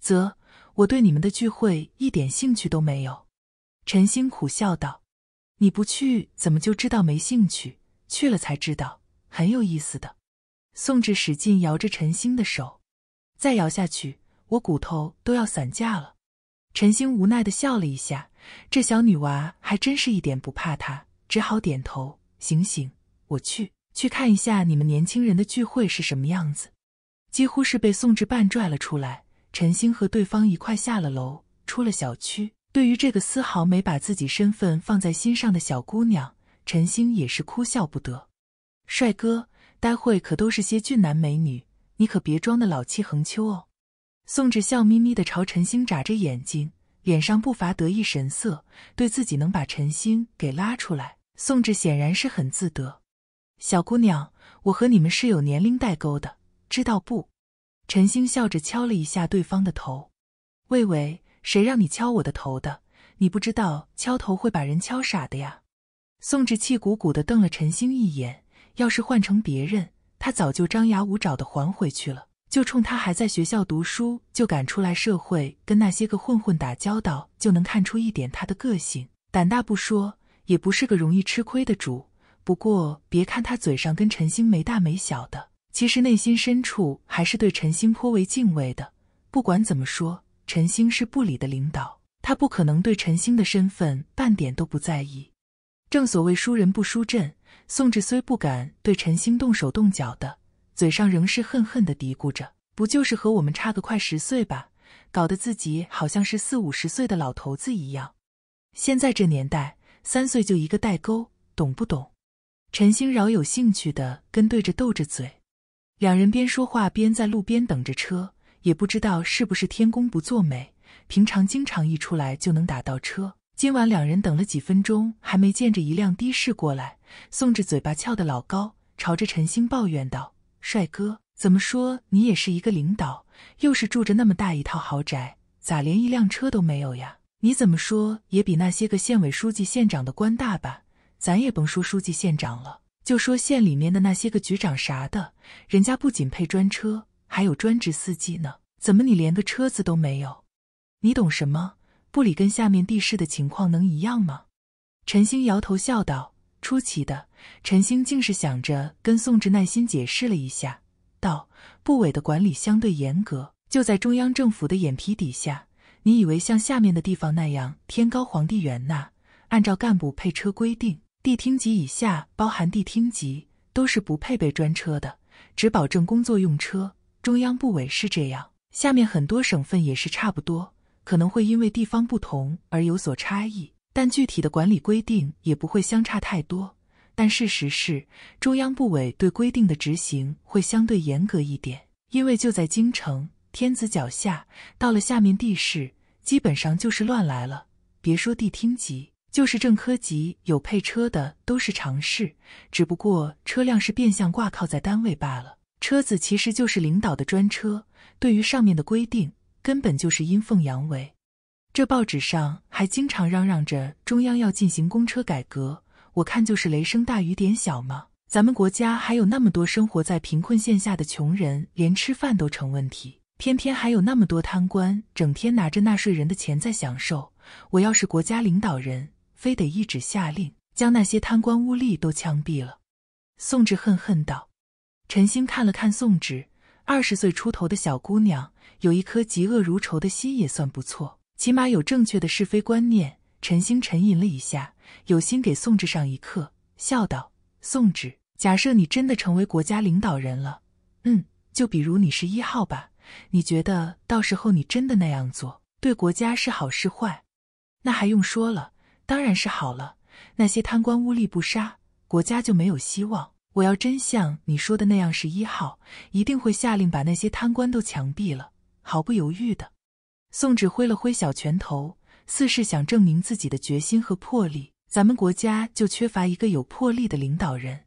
啧，我对你们的聚会一点兴趣都没有。陈星苦笑道：“你不去怎么就知道没兴趣？去了才知道很有意思的。”宋智使劲摇着陈星的手，再摇下去我骨头都要散架了。陈星无奈的笑了一下。这小女娃还真是一点不怕，他，只好点头。醒醒，我去去看一下你们年轻人的聚会是什么样子。几乎是被宋智半拽了出来，陈星和对方一块下了楼，出了小区。对于这个丝毫没把自己身份放在心上的小姑娘，陈星也是哭笑不得。帅哥，待会可都是些俊男美女，你可别装的老气横秋哦。宋智笑眯眯的朝陈星眨着眼睛。脸上不乏得意神色，对自己能把陈星给拉出来，宋智显然是很自得。小姑娘，我和你们是有年龄代沟的，知道不？陈星笑着敲了一下对方的头。魏伟，谁让你敲我的头的？你不知道敲头会把人敲傻的呀？宋智气鼓鼓地瞪了陈星一眼。要是换成别人，他早就张牙舞爪地还回去了。就冲他还在学校读书就敢出来社会跟那些个混混打交道，就能看出一点他的个性。胆大不说，也不是个容易吃亏的主。不过别看他嘴上跟陈星没大没小的，其实内心深处还是对陈星颇为敬畏的。不管怎么说，陈星是部里的领导，他不可能对陈星的身份半点都不在意。正所谓输人不输阵，宋志虽不敢对陈星动手动脚的。嘴上仍是恨恨的嘀咕着：“不就是和我们差个快十岁吧？搞得自己好像是四五十岁的老头子一样。现在这年代，三岁就一个代沟，懂不懂？”陈星饶有兴趣的跟对着斗着嘴。两人边说话边在路边等着车，也不知道是不是天公不作美。平常经常一出来就能打到车，今晚两人等了几分钟还没见着一辆的士过来。宋智嘴巴翘得老高，朝着陈星抱怨道。帅哥，怎么说你也是一个领导，又是住着那么大一套豪宅，咋连一辆车都没有呀？你怎么说也比那些个县委书记、县长的官大吧？咱也甭说书记、县长了，就说县里面的那些个局长啥的，人家不仅配专车，还有专职司机呢。怎么你连个车子都没有？你懂什么？部里跟下面地市的情况能一样吗？陈星摇头笑道：“出奇的。”陈星竟是想着跟宋智耐心解释了一下，道：“部委的管理相对严格，就在中央政府的眼皮底下。你以为像下面的地方那样天高皇帝远？呐？按照干部配车规定，地厅级以下（包含地厅级）都是不配备专车的，只保证工作用车。中央部委是这样，下面很多省份也是差不多，可能会因为地方不同而有所差异，但具体的管理规定也不会相差太多。”但事实是，中央部委对规定的执行会相对严格一点，因为就在京城天子脚下，到了下面地市，基本上就是乱来了。别说地厅级，就是正科级有配车的都是常事，只不过车辆是变相挂靠在单位罢了。车子其实就是领导的专车，对于上面的规定，根本就是阴奉阳违。这报纸上还经常嚷嚷着中央要进行公车改革。我看就是雷声大雨点小嘛。咱们国家还有那么多生活在贫困线下的穷人，连吃饭都成问题，偏偏还有那么多贪官，整天拿着纳税人的钱在享受。我要是国家领导人，非得一纸下令，将那些贪官污吏都枪毙了。”宋芷恨恨道。陈星看了看宋芷，二十岁出头的小姑娘，有一颗嫉恶如仇的心也算不错，起码有正确的是非观念。陈星沉吟了一下，有心给宋智上一课，笑道：“宋智，假设你真的成为国家领导人了，嗯，就比如你是一号吧，你觉得到时候你真的那样做，对国家是好是坏？那还用说了，当然是好了。那些贪官污吏不杀，国家就没有希望。我要真像你说的那样是一号，一定会下令把那些贪官都枪毙了，毫不犹豫的。”宋志挥了挥小拳头。四是想证明自己的决心和魄力。咱们国家就缺乏一个有魄力的领导人。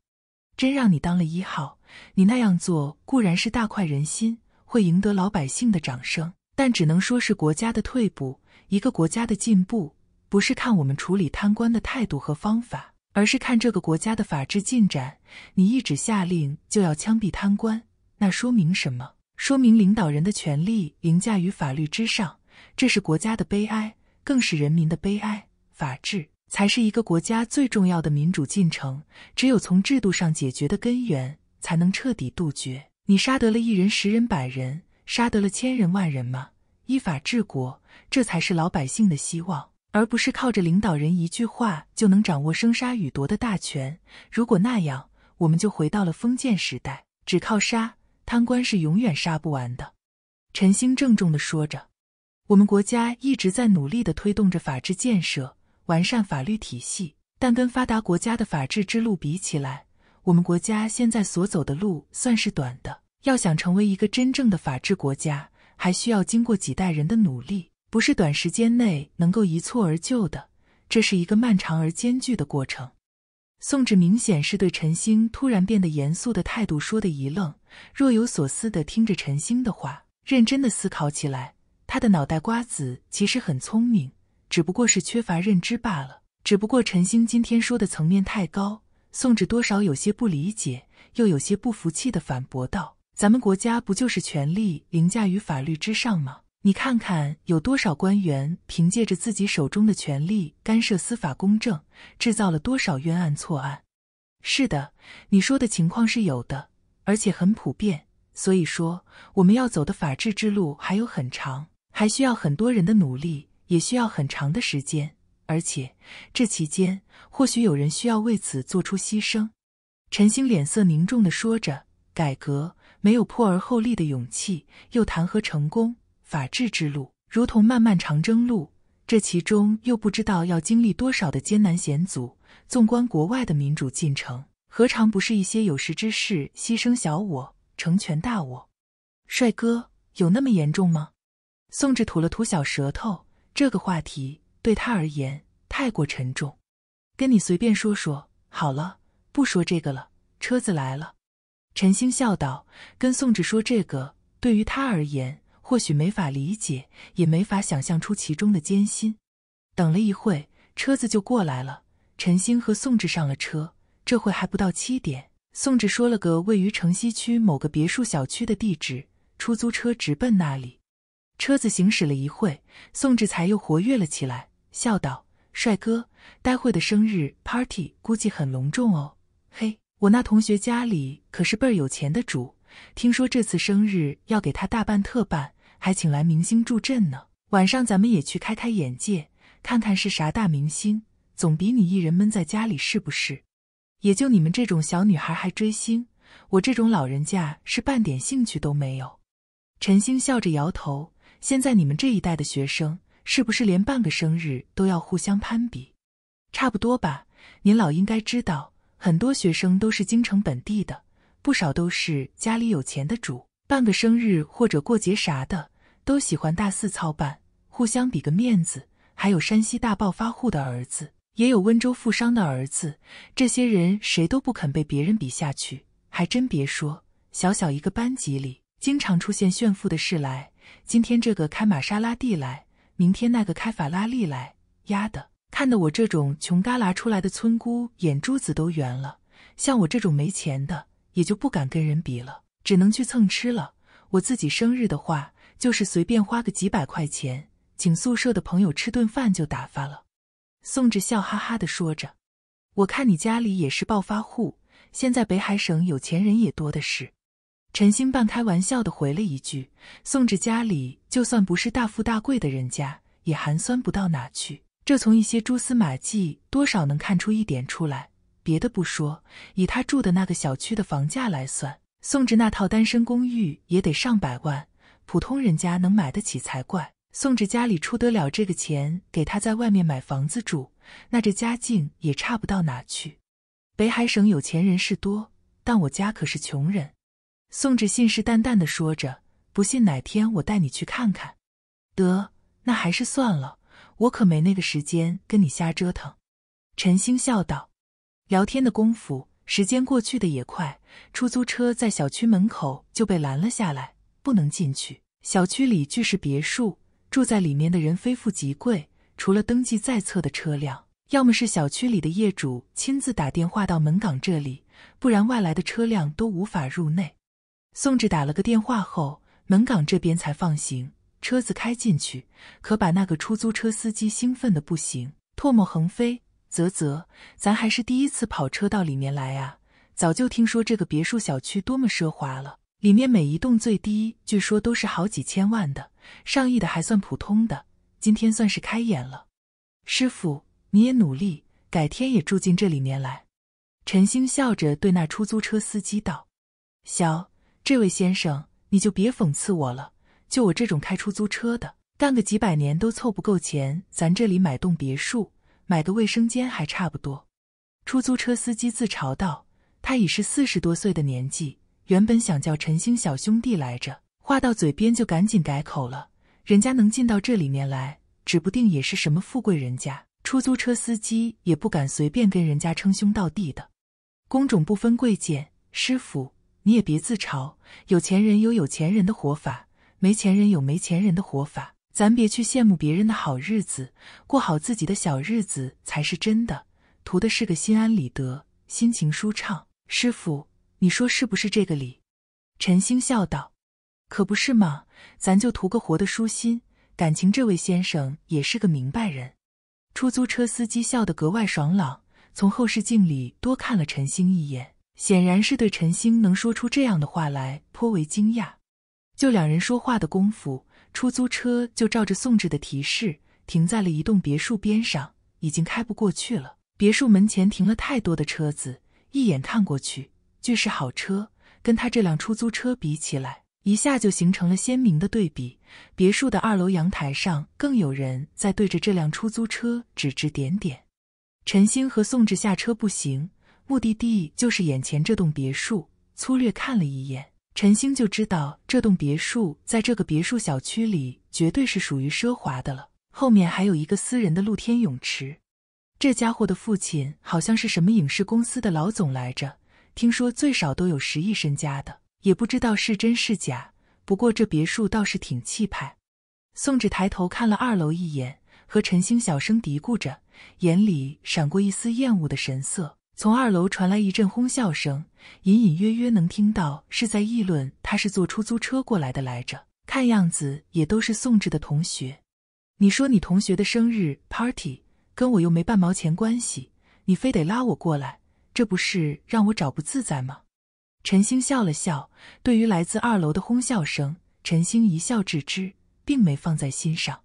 真让你当了一号，你那样做固然是大快人心，会赢得老百姓的掌声，但只能说是国家的退步。一个国家的进步，不是看我们处理贪官的态度和方法，而是看这个国家的法治进展。你一纸下令就要枪毙贪官，那说明什么？说明领导人的权力凌驾于法律之上，这是国家的悲哀。更是人民的悲哀。法治才是一个国家最重要的民主进程，只有从制度上解决的根源，才能彻底杜绝。你杀得了一人、十人、百人，杀得了千人、万人吗？依法治国，这才是老百姓的希望，而不是靠着领导人一句话就能掌握生杀予夺的大权。如果那样，我们就回到了封建时代，只靠杀贪官是永远杀不完的。陈兴郑重地说着。我们国家一直在努力的推动着法治建设，完善法律体系，但跟发达国家的法治之路比起来，我们国家现在所走的路算是短的。要想成为一个真正的法治国家，还需要经过几代人的努力，不是短时间内能够一蹴而就的。这是一个漫长而艰巨的过程。宋智明显是对陈星突然变得严肃的态度说的一愣，若有所思的听着陈星的话，认真的思考起来。他的脑袋瓜子其实很聪明，只不过是缺乏认知罢了。只不过陈星今天说的层面太高，宋智多少有些不理解，又有些不服气的反驳道：“咱们国家不就是权力凌驾于法律之上吗？你看看有多少官员凭借着自己手中的权力干涉司法公正，制造了多少冤案错案？”是的，你说的情况是有的，而且很普遍。所以说，我们要走的法治之路还有很长。还需要很多人的努力，也需要很长的时间，而且这期间或许有人需要为此做出牺牲。陈星脸色凝重地说着：“改革没有破而后立的勇气，又谈何成功？法治之路如同漫漫长征路，这其中又不知道要经历多少的艰难险阻。纵观国外的民主进程，何尝不是一些有识之士牺牲小我，成全大我？”帅哥，有那么严重吗？宋智吐了吐小舌头，这个话题对他而言太过沉重，跟你随便说说好了，不说这个了。车子来了，陈星笑道：“跟宋智说这个，对于他而言，或许没法理解，也没法想象出其中的艰辛。”等了一会，车子就过来了。陈星和宋智上了车，这会还不到七点。宋智说了个位于城西区某个别墅小区的地址，出租车直奔那里。车子行驶了一会，宋志才又活跃了起来，笑道：“帅哥，待会的生日 party 估计很隆重哦。嘿，我那同学家里可是倍儿有钱的主，听说这次生日要给他大办特办，还请来明星助阵呢。晚上咱们也去开开眼界，看看是啥大明星，总比你一人闷在家里是不是？也就你们这种小女孩还追星，我这种老人家是半点兴趣都没有。”陈星笑着摇头。现在你们这一代的学生，是不是连半个生日都要互相攀比？差不多吧。您老应该知道，很多学生都是京城本地的，不少都是家里有钱的主。半个生日或者过节啥的，都喜欢大肆操办，互相比个面子。还有山西大暴发户的儿子，也有温州富商的儿子，这些人谁都不肯被别人比下去。还真别说，小小一个班级里，经常出现炫富的事来。今天这个开玛莎拉蒂来，明天那个开法拉利来，丫的，看得我这种穷旮旯出来的村姑眼珠子都圆了。像我这种没钱的，也就不敢跟人比了，只能去蹭吃了。我自己生日的话，就是随便花个几百块钱，请宿舍的朋友吃顿饭就打发了。宋志笑哈哈的说着：“我看你家里也是暴发户，现在北海省有钱人也多的是。”陈星半开玩笑的回了一句：“宋智家里就算不是大富大贵的人家，也寒酸不到哪去。这从一些蛛丝马迹多少能看出一点出来。别的不说，以他住的那个小区的房价来算，宋智那套单身公寓也得上百万，普通人家能买得起才怪。宋智家里出得了这个钱给他在外面买房子住，那这家境也差不到哪去。北海省有钱人士多，但我家可是穷人。”宋志信誓旦旦的说着：“不信哪天我带你去看看。”“得，那还是算了，我可没那个时间跟你瞎折腾。”陈星笑道。聊天的功夫，时间过去的也快，出租车在小区门口就被拦了下来，不能进去。小区里俱是别墅，住在里面的人非富即贵，除了登记在册的车辆，要么是小区里的业主亲自打电话到门岗这里，不然外来的车辆都无法入内。宋智打了个电话后，门岗这边才放行。车子开进去，可把那个出租车司机兴奋的不行，唾沫横飞。啧啧，咱还是第一次跑车到里面来啊！早就听说这个别墅小区多么奢华了，里面每一栋最低据说都是好几千万的，上亿的还算普通的。今天算是开眼了。师傅，你也努力，改天也住进这里面来。陈星笑着对那出租车司机道：“小。”这位先生，你就别讽刺我了。就我这种开出租车的，干个几百年都凑不够钱，咱这里买栋别墅，买个卫生间还差不多。出租车司机自嘲道：“他已是四十多岁的年纪，原本想叫陈星小兄弟来着，话到嘴边就赶紧改口了。人家能进到这里面来，指不定也是什么富贵人家。出租车司机也不敢随便跟人家称兄道弟的，工种不分贵贱，师傅。”你也别自嘲，有钱人有有钱人的活法，没钱人有没钱人的活法，咱别去羡慕别人的好日子，过好自己的小日子才是真的，图的是个心安理得，心情舒畅。师傅，你说是不是这个理？陈星笑道：“可不是嘛，咱就图个活得舒心。”感情这位先生也是个明白人。出租车司机笑得格外爽朗，从后视镜里多看了陈星一眼。显然是对陈星能说出这样的话来颇为惊讶。就两人说话的功夫，出租车就照着宋智的提示停在了一栋别墅边上，已经开不过去了。别墅门前停了太多的车子，一眼看过去，俱是好车，跟他这辆出租车比起来，一下就形成了鲜明的对比。别墅的二楼阳台上，更有人在对着这辆出租车指指点点。陈星和宋智下车步行。目的地就是眼前这栋别墅，粗略看了一眼，陈星就知道这栋别墅在这个别墅小区里绝对是属于奢华的了。后面还有一个私人的露天泳池，这家伙的父亲好像是什么影视公司的老总来着，听说最少都有十亿身家的，也不知道是真是假。不过这别墅倒是挺气派。宋芷抬头看了二楼一眼，和陈星小声嘀咕着，眼里闪过一丝厌恶的神色。从二楼传来一阵哄笑声，隐隐约约能听到是在议论他是坐出租车过来的来着。看样子也都是宋智的同学。你说你同学的生日 party 跟我又没半毛钱关系，你非得拉我过来，这不是让我找不自在吗？陈星笑了笑，对于来自二楼的哄笑声，陈星一笑置之，并没放在心上。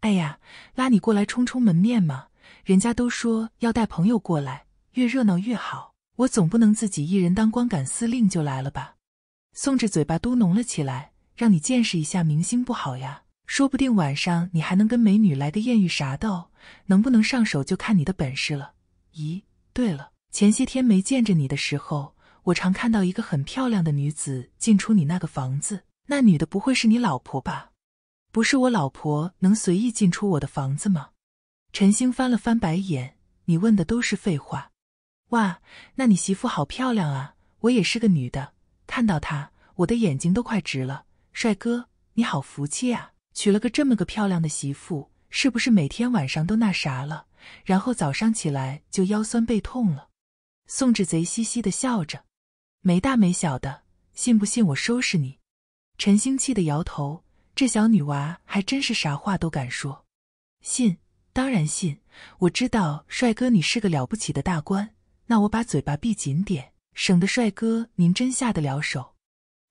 哎呀，拉你过来充充门面嘛，人家都说要带朋友过来。越热闹越好，我总不能自己一人当光杆司令就来了吧？宋智嘴巴嘟哝了起来：“让你见识一下明星不好呀，说不定晚上你还能跟美女来个艳遇啥的哦，能不能上手就看你的本事了。”咦，对了，前些天没见着你的时候，我常看到一个很漂亮的女子进出你那个房子，那女的不会是你老婆吧？不是我老婆能随意进出我的房子吗？陈星翻了翻白眼：“你问的都是废话。”哇，那你媳妇好漂亮啊！我也是个女的，看到她，我的眼睛都快直了。帅哥，你好福气啊，娶了个这么个漂亮的媳妇，是不是每天晚上都那啥了？然后早上起来就腰酸背痛了？宋志贼嘻嘻的笑着，没大没小的，信不信我收拾你？陈星气的摇头，这小女娃还真是啥话都敢说。信，当然信，我知道帅哥你是个了不起的大官。那我把嘴巴闭紧点，省得帅哥您真下得了手。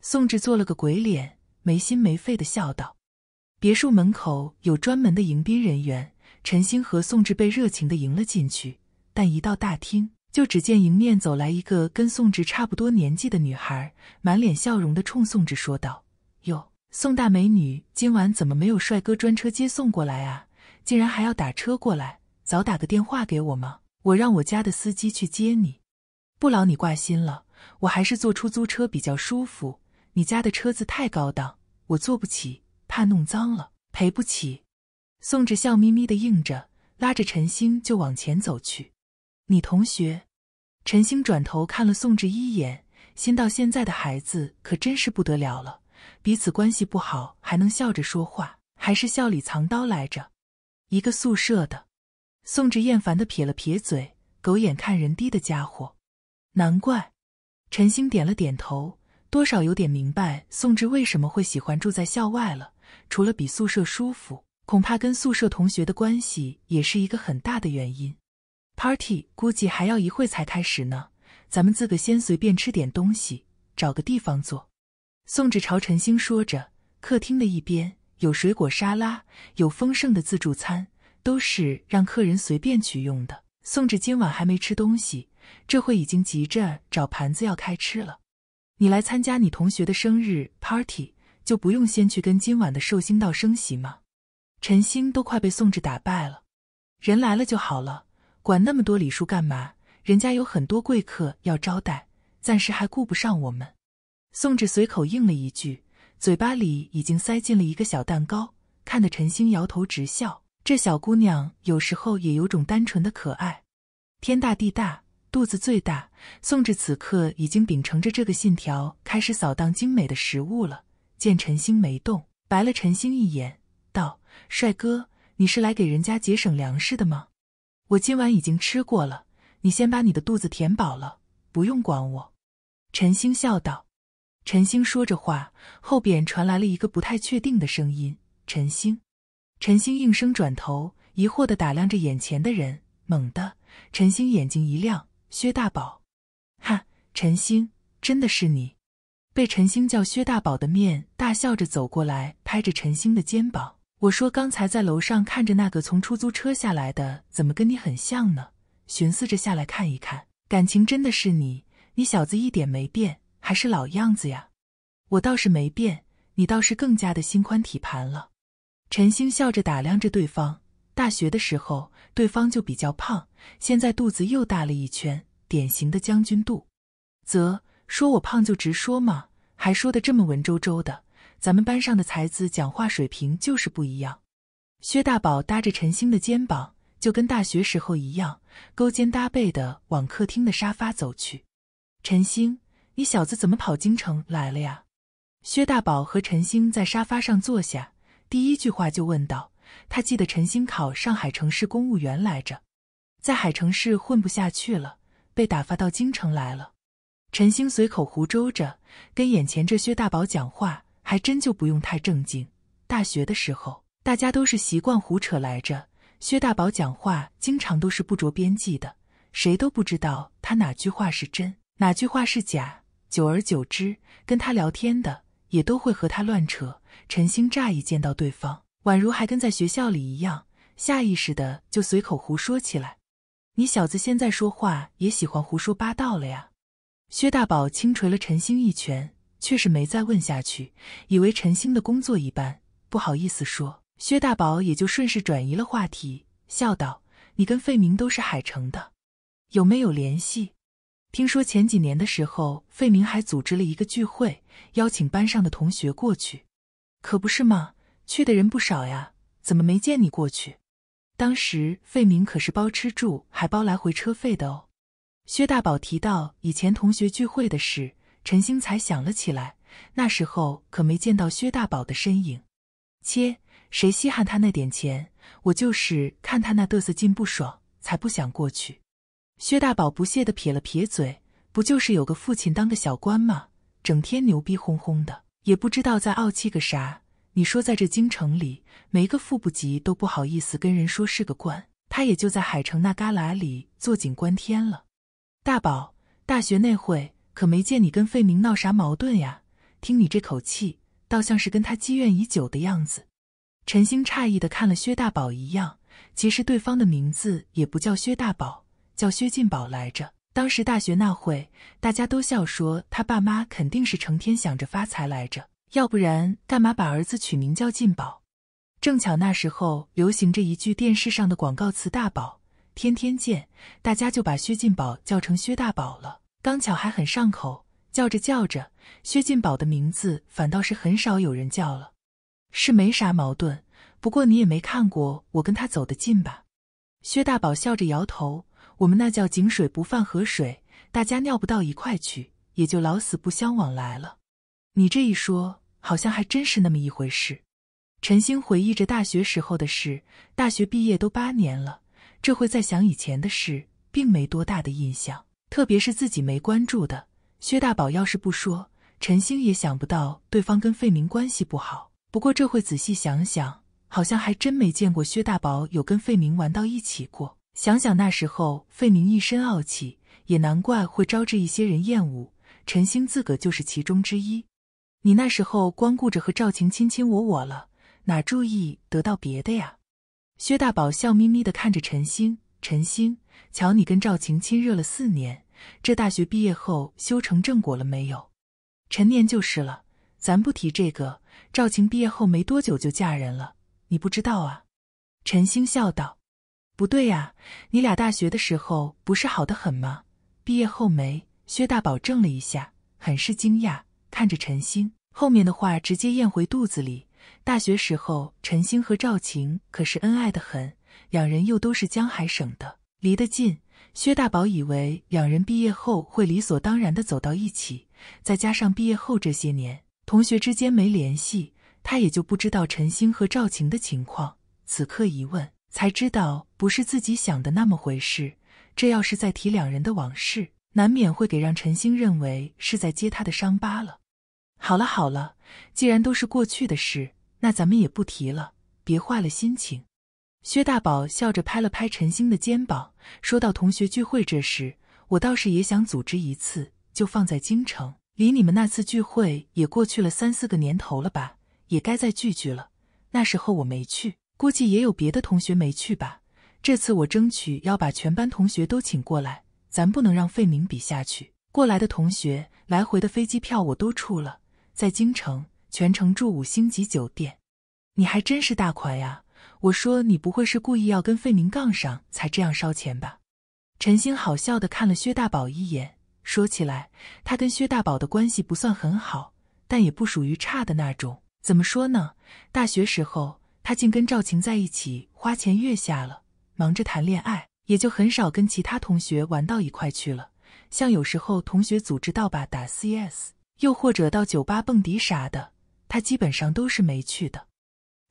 宋智做了个鬼脸，没心没肺的笑道。别墅门口有专门的迎宾人员，陈星和宋智被热情的迎了进去。但一到大厅，就只见迎面走来一个跟宋智差不多年纪的女孩，满脸笑容的冲宋智说道：“哟，宋大美女，今晚怎么没有帅哥专车接送过来啊？竟然还要打车过来，早打个电话给我吗？”我让我家的司机去接你，不劳你挂心了。我还是坐出租车比较舒服，你家的车子太高档，我坐不起，怕弄脏了，赔不起。宋智笑眯眯的应着，拉着陈星就往前走去。你同学？陈星转头看了宋智一眼，心到现在的孩子可真是不得了了，彼此关系不好还能笑着说话，还是笑里藏刀来着，一个宿舍的。宋智厌烦的撇了撇嘴，狗眼看人低的家伙，难怪。陈星点了点头，多少有点明白宋智为什么会喜欢住在校外了。除了比宿舍舒服，恐怕跟宿舍同学的关系也是一个很大的原因。Party 估计还要一会才开始呢，咱们自个先随便吃点东西，找个地方坐。宋智朝陈星说着，客厅的一边有水果沙拉，有丰盛的自助餐。都是让客人随便取用的。宋智今晚还没吃东西，这会已经急着找盘子要开吃了。你来参加你同学的生日 party，就不用先去跟今晚的寿星道生喜吗？陈星都快被宋智打败了，人来了就好了，管那么多礼数干嘛？人家有很多贵客要招待，暂时还顾不上我们。宋智随口应了一句，嘴巴里已经塞进了一个小蛋糕，看得陈星摇头直笑。这小姑娘有时候也有种单纯的可爱。天大地大，肚子最大。宋智此刻已经秉承着这个信条，开始扫荡精美的食物了。见陈星没动，白了陈星一眼，道：“帅哥，你是来给人家节省粮食的吗？我今晚已经吃过了，你先把你的肚子填饱了，不用管我。”陈星笑道。陈星说着话，后边传来了一个不太确定的声音：“陈星。”陈星应声转头，疑惑的打量着眼前的人。猛地，陈星眼睛一亮：“薛大宝，哈，陈星，真的是你！”被陈星叫薛大宝的面大笑着走过来，拍着陈星的肩膀：“我说刚才在楼上看着那个从出租车下来的，怎么跟你很像呢？寻思着下来看一看，感情真的是你。你小子一点没变，还是老样子呀。我倒是没变，你倒是更加的心宽体盘了。”陈星笑着打量着对方，大学的时候对方就比较胖，现在肚子又大了一圈，典型的将军肚。啧，说我胖就直说嘛，还说的这么文绉绉的。咱们班上的才子讲话水平就是不一样。薛大宝搭着陈星的肩膀，就跟大学时候一样，勾肩搭背的往客厅的沙发走去。陈星，你小子怎么跑京城来了呀？薛大宝和陈星在沙发上坐下。第一句话就问道：“他记得陈星考上海城市公务员来着，在海城市混不下去了，被打发到京城来了。”陈兴随口胡诌着，跟眼前这薛大宝讲话，还真就不用太正经。大学的时候，大家都是习惯胡扯来着。薛大宝讲话经常都是不着边际的，谁都不知道他哪句话是真，哪句话是假。久而久之，跟他聊天的也都会和他乱扯。陈星乍一见到对方，宛如还跟在学校里一样，下意识的就随口胡说起来：“你小子现在说话也喜欢胡说八道了呀！”薛大宝轻捶了陈星一拳，却是没再问下去，以为陈星的工作一般，不好意思说。薛大宝也就顺势转移了话题，笑道：“你跟费明都是海城的，有没有联系？听说前几年的时候，费明还组织了一个聚会，邀请班上的同学过去。”可不是吗？去的人不少呀，怎么没见你过去？当时费明可是包吃住，还包来回车费的哦。薛大宝提到以前同学聚会的事，陈星才想了起来，那时候可没见到薛大宝的身影。切，谁稀罕他那点钱？我就是看他那嘚瑟劲不爽，才不想过去。薛大宝不屑的撇了撇嘴，不就是有个父亲当个小官吗？整天牛逼哄哄的。也不知道在傲气个啥。你说在这京城里，没个副部级都不好意思跟人说是个官。他也就在海城那旮旯里坐井观天了。大宝，大学那会可没见你跟费明闹啥矛盾呀？听你这口气，倒像是跟他积怨已久的样子。陈星诧异的看了薛大宝一样，其实对方的名字也不叫薛大宝，叫薛进宝来着。当时大学那会，大家都笑说他爸妈肯定是成天想着发财来着，要不然干嘛把儿子取名叫进宝？正巧那时候流行着一句电视上的广告词“大宝天天见”，大家就把薛晋宝叫成薛大宝了。刚巧还很上口，叫着叫着，薛晋宝的名字反倒是很少有人叫了，是没啥矛盾。不过你也没看过我跟他走得近吧？薛大宝笑着摇头。我们那叫井水不犯河水，大家尿不到一块去，也就老死不相往来了。你这一说，好像还真是那么一回事。陈星回忆着大学时候的事，大学毕业都八年了，这会再想以前的事，并没多大的印象，特别是自己没关注的。薛大宝要是不说，陈星也想不到对方跟费明关系不好。不过这会仔细想想，好像还真没见过薛大宝有跟费明玩到一起过。想想那时候，费明一身傲气，也难怪会招致一些人厌恶。陈星自个就是其中之一。你那时候光顾着和赵晴卿卿我我了，哪注意得到别的呀？薛大宝笑眯眯地看着陈星，陈星，瞧你跟赵晴亲热了四年，这大学毕业后修成正果了没有？陈年就是了，咱不提这个。赵晴毕业后没多久就嫁人了，你不知道啊？陈星笑道。不对呀，你俩大学的时候不是好的很吗？毕业后没？薛大宝怔了一下，很是惊讶，看着陈星，后面的话直接咽回肚子里。大学时候，陈星和赵晴可是恩爱的很，两人又都是江海省的，离得近。薛大宝以为两人毕业后会理所当然的走到一起，再加上毕业后这些年，同学之间没联系，他也就不知道陈星和赵晴的情况。此刻一问。才知道不是自己想的那么回事。这要是再提两人的往事，难免会给让陈星认为是在揭他的伤疤了。好了好了，既然都是过去的事，那咱们也不提了，别坏了心情。薛大宝笑着拍了拍陈星的肩膀，说到：“同学聚会这事，我倒是也想组织一次，就放在京城。离你们那次聚会也过去了三四个年头了吧，也该再聚聚了。那时候我没去。”估计也有别的同学没去吧。这次我争取要把全班同学都请过来，咱不能让费明比下去。过来的同学，来回的飞机票我都出了，在京城全程住五星级酒店。你还真是大款呀！我说你不会是故意要跟费明杠上才这样烧钱吧？陈星好笑的看了薛大宝一眼，说起来，他跟薛大宝的关系不算很好，但也不属于差的那种。怎么说呢？大学时候。他竟跟赵晴在一起花前月下了，忙着谈恋爱，也就很少跟其他同学玩到一块去了。像有时候同学组织到吧打 CS，又或者到酒吧蹦迪啥的，他基本上都是没去的。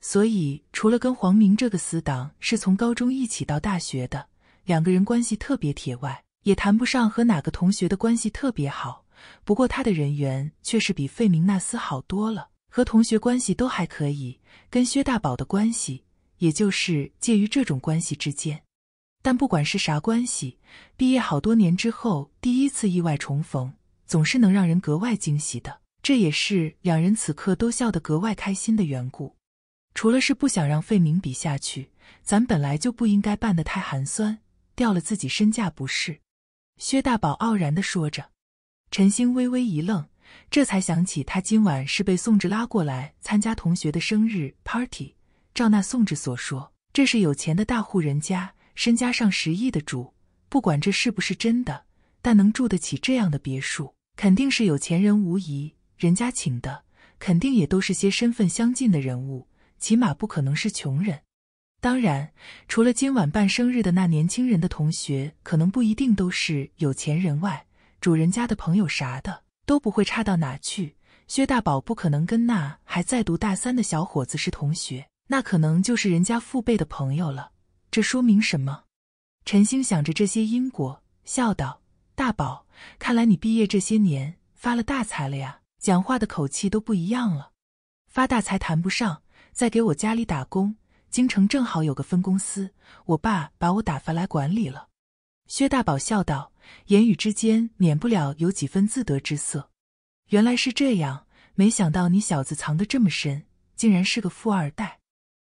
所以，除了跟黄明这个死党是从高中一起到大学的，两个人关系特别铁外，也谈不上和哪个同学的关系特别好。不过，他的人缘却是比费明纳斯好多了。和同学关系都还可以，跟薛大宝的关系，也就是介于这种关系之间。但不管是啥关系，毕业好多年之后第一次意外重逢，总是能让人格外惊喜的。这也是两人此刻都笑得格外开心的缘故。除了是不想让费明比下去，咱本来就不应该办得太寒酸，掉了自己身价不是？薛大宝傲然地说着。陈星微微一愣。这才想起，他今晚是被宋志拉过来参加同学的生日 party。照那宋志所说，这是有钱的大户人家，身家上十亿的主。不管这是不是真的，但能住得起这样的别墅，肯定是有钱人无疑。人家请的，肯定也都是些身份相近的人物，起码不可能是穷人。当然，除了今晚办生日的那年轻人的同学，可能不一定都是有钱人外，主人家的朋友啥的。都不会差到哪去。薛大宝不可能跟那还在读大三的小伙子是同学，那可能就是人家父辈的朋友了。这说明什么？陈星想着这些因果，笑道：“大宝，看来你毕业这些年发了大财了呀，讲话的口气都不一样了。”“发大财谈不上，在给我家里打工，京城正好有个分公司，我爸把我打发来管理了。”薛大宝笑道。言语之间，免不了有几分自得之色。原来是这样，没想到你小子藏得这么深，竟然是个富二代。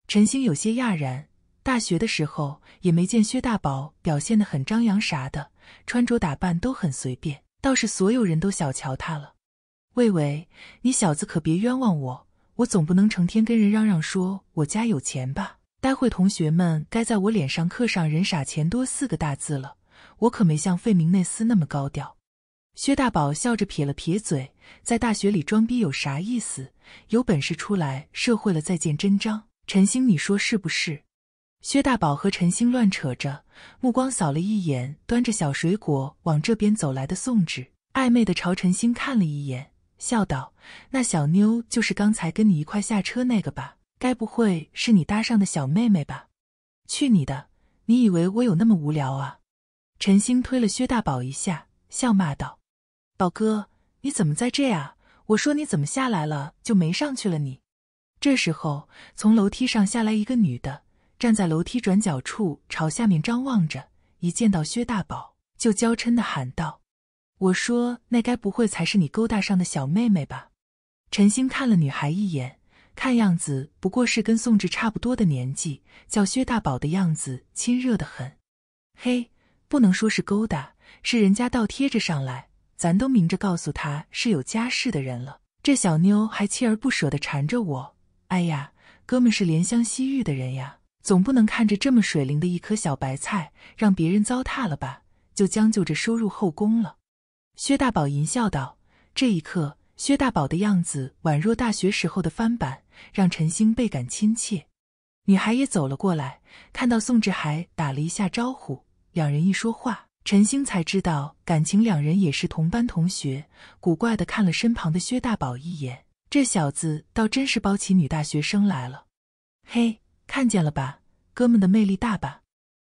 陈星有些讶然，大学的时候也没见薛大宝表现得很张扬啥的，穿着打扮都很随便，倒是所有人都小瞧他了。魏巍，你小子可别冤枉我，我总不能成天跟人嚷嚷说我家有钱吧？待会同学们该在我脸上刻上“人傻钱多”四个大字了。我可没像费明内斯那么高调。薛大宝笑着撇了撇嘴，在大学里装逼有啥意思？有本事出来社会了再见真章。陈星，你说是不是？薛大宝和陈星乱扯着，目光扫了一眼端着小水果往这边走来的宋芷，暧昧的朝陈星看了一眼，笑道：“那小妞就是刚才跟你一块下车那个吧？该不会是你搭上的小妹妹吧？”去你的！你以为我有那么无聊啊？陈星推了薛大宝一下，笑骂道：“宝哥，你怎么在这啊？我说你怎么下来了，就没上去了你。”这时候，从楼梯上下来一个女的，站在楼梯转角处朝下面张望着。一见到薛大宝，就娇嗔的喊道：“我说，那该不会才是你勾搭上的小妹妹吧？”陈星看了女孩一眼，看样子不过是跟宋智差不多的年纪，叫薛大宝的样子亲热的很。嘿。不能说是勾搭，是人家倒贴着上来，咱都明着告诉他是有家室的人了。这小妞还锲而不舍地缠着我，哎呀，哥们是怜香惜玉的人呀，总不能看着这么水灵的一颗小白菜让别人糟蹋了吧？就将就着收入后宫了。薛大宝淫笑道。这一刻，薛大宝的样子宛若大学时候的翻版，让陈星倍感亲切。女孩也走了过来，看到宋志海，打了一下招呼。两人一说话，陈星才知道感情两人也是同班同学，古怪的看了身旁的薛大宝一眼，这小子倒真是包起女大学生来了。嘿，看见了吧，哥们的魅力大吧？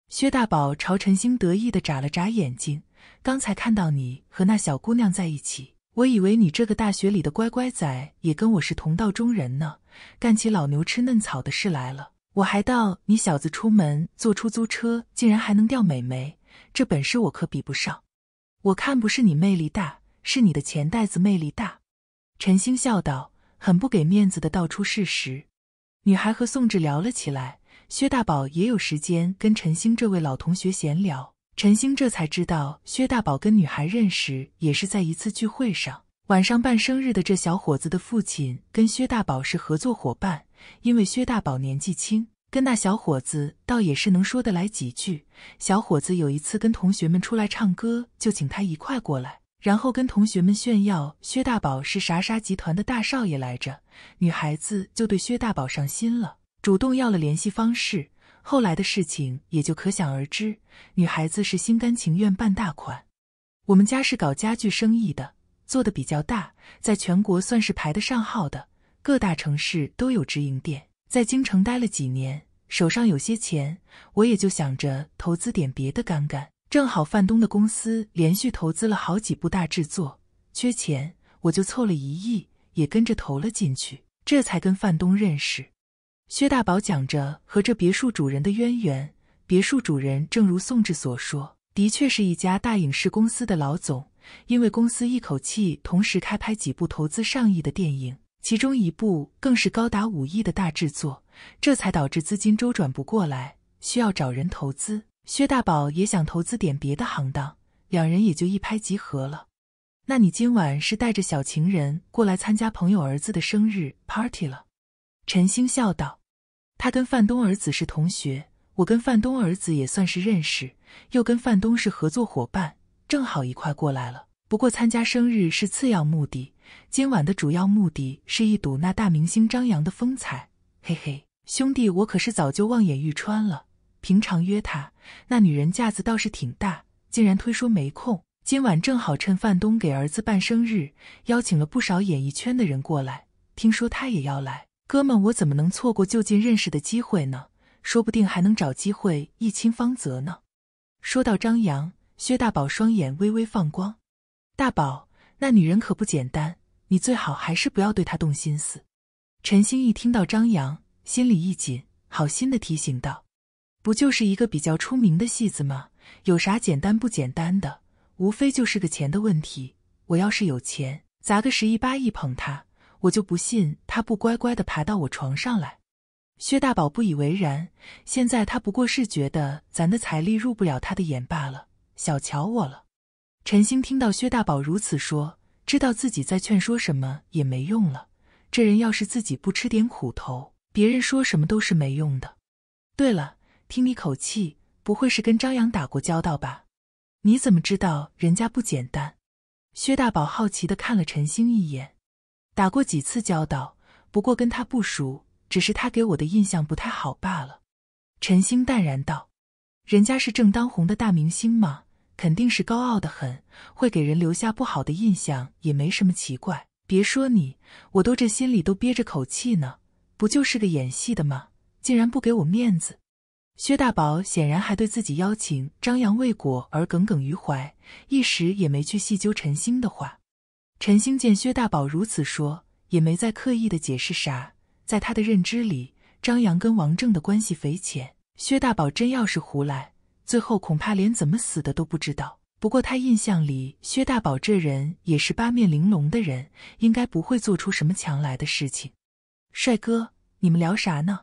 薛大宝朝陈星得意的眨了眨眼睛，刚才看到你和那小姑娘在一起，我以为你这个大学里的乖乖仔也跟我是同道中人呢，干起老牛吃嫩草的事来了。我还道你小子出门坐出租车，竟然还能钓美眉，这本事我可比不上。我看不是你魅力大，是你的钱袋子魅力大。陈星笑道，很不给面子的道出事实。女孩和宋志聊了起来，薛大宝也有时间跟陈星这位老同学闲聊。陈星这才知道，薛大宝跟女孩认识也是在一次聚会上。晚上办生日的这小伙子的父亲跟薛大宝是合作伙伴。因为薛大宝年纪轻，跟那小伙子倒也是能说得来几句。小伙子有一次跟同学们出来唱歌，就请他一块过来，然后跟同学们炫耀薛大宝是啥啥集团的大少爷来着。女孩子就对薛大宝上心了，主动要了联系方式。后来的事情也就可想而知。女孩子是心甘情愿办大款。我们家是搞家具生意的，做的比较大，在全国算是排得上号的。各大城市都有直营店。在京城待了几年，手上有些钱，我也就想着投资点别的干干。正好范东的公司连续投资了好几部大制作，缺钱，我就凑了一亿，也跟着投了进去，这才跟范东认识。薛大宝讲着和这别墅主人的渊源。别墅主人正如宋智所说，的确是一家大影视公司的老总，因为公司一口气同时开拍几部投资上亿的电影。其中一部更是高达五亿的大制作，这才导致资金周转不过来，需要找人投资。薛大宝也想投资点别的行当，两人也就一拍即合了。那你今晚是带着小情人过来参加朋友儿子的生日 party 了？陈星笑道：“他跟范东儿子是同学，我跟范东儿子也算是认识，又跟范东是合作伙伴，正好一块过来了。”不过参加生日是次要目的，今晚的主要目的是一睹那大明星张扬的风采。嘿嘿，兄弟，我可是早就望眼欲穿了。平常约他，那女人架子倒是挺大，竟然推说没空。今晚正好趁范东给儿子办生日，邀请了不少演艺圈的人过来，听说他也要来。哥们，我怎么能错过就近认识的机会呢？说不定还能找机会一亲芳泽呢。说到张扬，薛大宝双眼微微放光。大宝，那女人可不简单，你最好还是不要对她动心思。陈星一听到张扬，心里一紧，好心的提醒道：“不就是一个比较出名的戏子吗？有啥简单不简单的？无非就是个钱的问题。我要是有钱，砸个十亿八亿捧他，我就不信他不乖乖的爬到我床上来。”薛大宝不以为然，现在他不过是觉得咱的财力入不了他的眼罢了，小瞧我了。陈星听到薛大宝如此说，知道自己再劝说什么也没用了。这人要是自己不吃点苦头，别人说什么都是没用的。对了，听你口气，不会是跟张扬打过交道吧？你怎么知道人家不简单？薛大宝好奇的看了陈星一眼。打过几次交道，不过跟他不熟，只是他给我的印象不太好罢了。陈星淡然道：“人家是正当红的大明星吗？”肯定是高傲的很，会给人留下不好的印象，也没什么奇怪。别说你，我都这心里都憋着口气呢。不就是个演戏的吗？竟然不给我面子！薛大宝显然还对自己邀请张扬未果而耿耿于怀，一时也没去细究陈星的话。陈星见薛大宝如此说，也没再刻意的解释啥。在他的认知里，张扬跟王正的关系匪浅，薛大宝真要是胡来。最后恐怕连怎么死的都不知道。不过他印象里，薛大宝这人也是八面玲珑的人，应该不会做出什么强来的事情。帅哥，你们聊啥呢？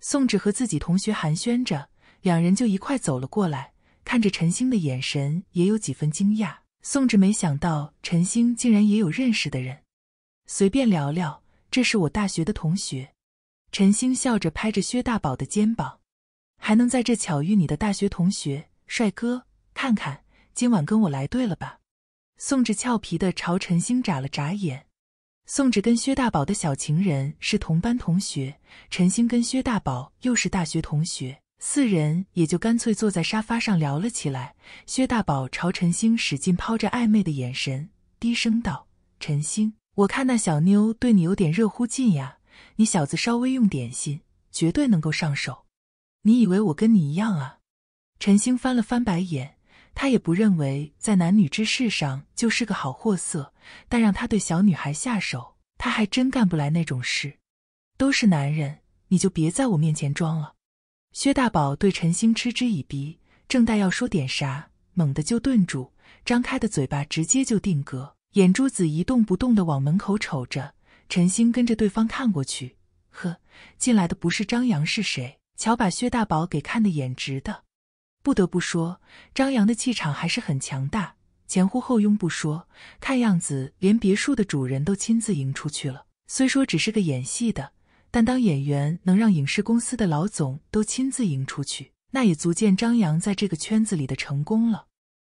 宋芷和自己同学寒暄着，两人就一块走了过来，看着陈星的眼神也有几分惊讶。宋芷没想到陈星竟然也有认识的人。随便聊聊，这是我大学的同学。陈星笑着拍着薛大宝的肩膀。还能在这巧遇你的大学同学，帅哥，看看今晚跟我来对了吧？宋智俏皮的朝陈星眨了眨眼。宋智跟薛大宝的小情人是同班同学，陈星跟薛大宝又是大学同学，四人也就干脆坐在沙发上聊了起来。薛大宝朝陈星使劲抛着暧昧的眼神，低声道：“陈星，我看那小妞对你有点热乎劲呀，你小子稍微用点心，绝对能够上手。”你以为我跟你一样啊？陈星翻了翻白眼，他也不认为在男女之事上就是个好货色，但让他对小女孩下手，他还真干不来那种事。都是男人，你就别在我面前装了。薛大宝对陈星嗤之以鼻，正待要说点啥，猛地就顿住，张开的嘴巴直接就定格，眼珠子一动不动的往门口瞅着。陈星跟着对方看过去，呵，进来的不是张扬是谁？瞧，把薛大宝给看的眼直的。不得不说，张扬的气场还是很强大，前呼后拥不说，看样子连别墅的主人都亲自迎出去了。虽说只是个演戏的，但当演员能让影视公司的老总都亲自迎出去，那也足见张扬在这个圈子里的成功了。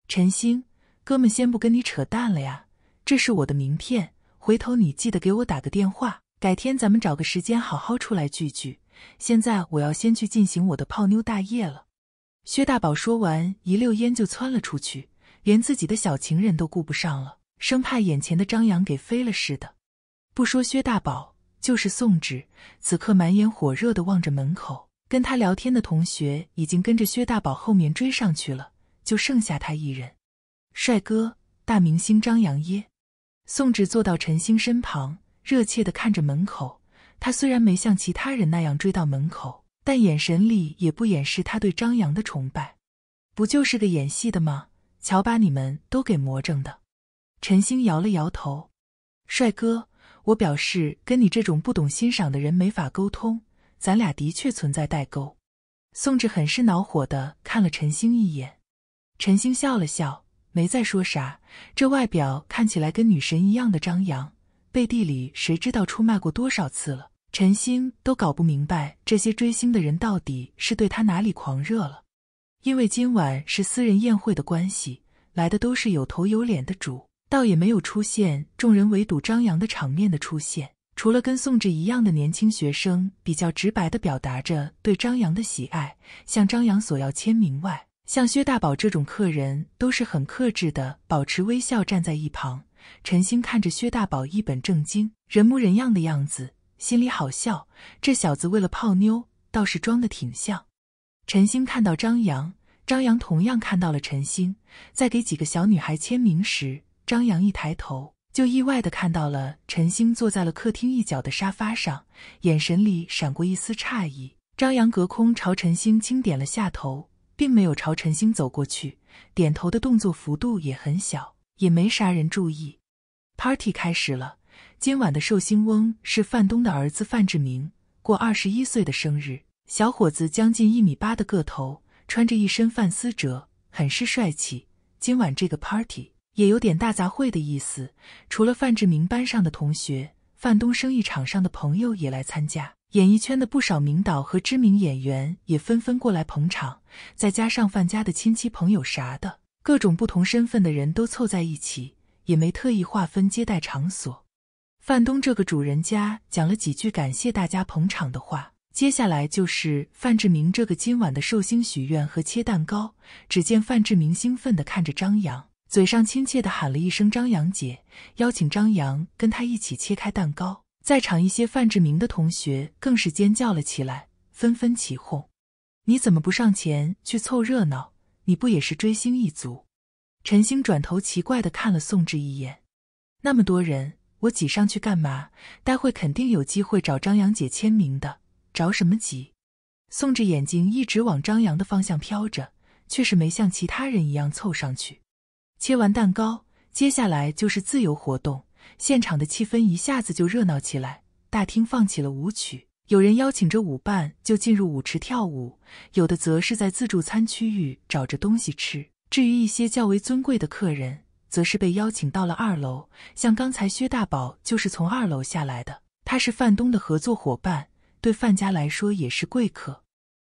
陈星，哥们，先不跟你扯淡了呀，这是我的名片，回头你记得给我打个电话，改天咱们找个时间好好出来聚聚。现在我要先去进行我的泡妞大业了。”薛大宝说完，一溜烟就窜了出去，连自己的小情人都顾不上了，生怕眼前的张扬给飞了似的。不说薛大宝，就是宋芷，此刻满眼火热的望着门口，跟他聊天的同学已经跟着薛大宝后面追上去了，就剩下他一人。帅哥，大明星张扬耶！宋芷坐到陈星身旁，热切的看着门口。他虽然没像其他人那样追到门口，但眼神里也不掩饰他对张扬的崇拜。不就是个演戏的吗？瞧把你们都给魔怔的。陈星摇了摇头：“帅哥，我表示跟你这种不懂欣赏的人没法沟通，咱俩的确存在代沟。”宋智很是恼火的看了陈星一眼。陈星笑了笑，没再说啥。这外表看起来跟女神一样的张扬。背地里谁知道出卖过多少次了？陈星都搞不明白这些追星的人到底是对他哪里狂热了。因为今晚是私人宴会的关系，来的都是有头有脸的主，倒也没有出现众人围堵张扬的场面的出现。除了跟宋智一样的年轻学生比较直白的表达着对张扬的喜爱，向张扬索要签名外，像薛大宝这种客人都是很克制的，保持微笑站在一旁。陈星看着薛大宝一本正经、人模人样的样子，心里好笑。这小子为了泡妞，倒是装的挺像。陈星看到张扬，张扬同样看到了陈星，在给几个小女孩签名时，张扬一抬头，就意外的看到了陈星坐在了客厅一角的沙发上，眼神里闪过一丝诧异。张扬隔空朝陈星轻点了下头，并没有朝陈星走过去，点头的动作幅度也很小。也没啥人注意，party 开始了。今晚的寿星翁是范东的儿子范志明，过二十一岁的生日。小伙子将近一米八的个头，穿着一身范思哲，很是帅气。今晚这个 party 也有点大杂烩的意思，除了范志明班上的同学，范东生意场上的朋友也来参加，演艺圈的不少名导和知名演员也纷纷过来捧场，再加上范家的亲戚朋友啥的。各种不同身份的人都凑在一起，也没特意划分接待场所。范东这个主人家讲了几句感谢大家捧场的话，接下来就是范志明这个今晚的寿星许愿和切蛋糕。只见范志明兴奋地看着张扬，嘴上亲切地喊了一声“张扬姐”，邀请张扬跟他一起切开蛋糕。在场一些范志明的同学更是尖叫了起来，纷纷起哄：“你怎么不上前去凑热闹？”你不也是追星一族？陈星转头奇怪的看了宋智一眼。那么多人，我挤上去干嘛？待会肯定有机会找张扬姐签名的，着什么急？宋智眼睛一直往张扬的方向飘着，却是没像其他人一样凑上去。切完蛋糕，接下来就是自由活动，现场的气氛一下子就热闹起来，大厅放起了舞曲。有人邀请着舞伴就进入舞池跳舞，有的则是在自助餐区域找着东西吃。至于一些较为尊贵的客人，则是被邀请到了二楼。像刚才薛大宝就是从二楼下来的，他是范东的合作伙伴，对范家来说也是贵客。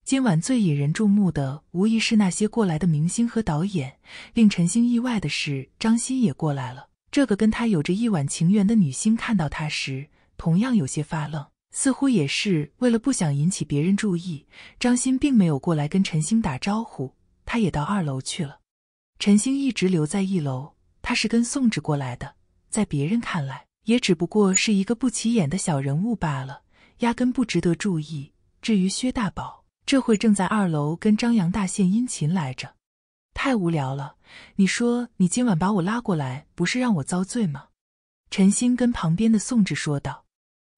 今晚最引人注目的，无疑是那些过来的明星和导演。令陈星意外的是，张欣也过来了。这个跟他有着一晚情缘的女星，看到他时同样有些发愣。似乎也是为了不想引起别人注意，张欣并没有过来跟陈星打招呼，他也到二楼去了。陈星一直留在一楼，他是跟宋智过来的，在别人看来也只不过是一个不起眼的小人物罢了，压根不值得注意。至于薛大宝，这会正在二楼跟张扬大献殷勤来着，太无聊了。你说你今晚把我拉过来，不是让我遭罪吗？陈星跟旁边的宋智说道：“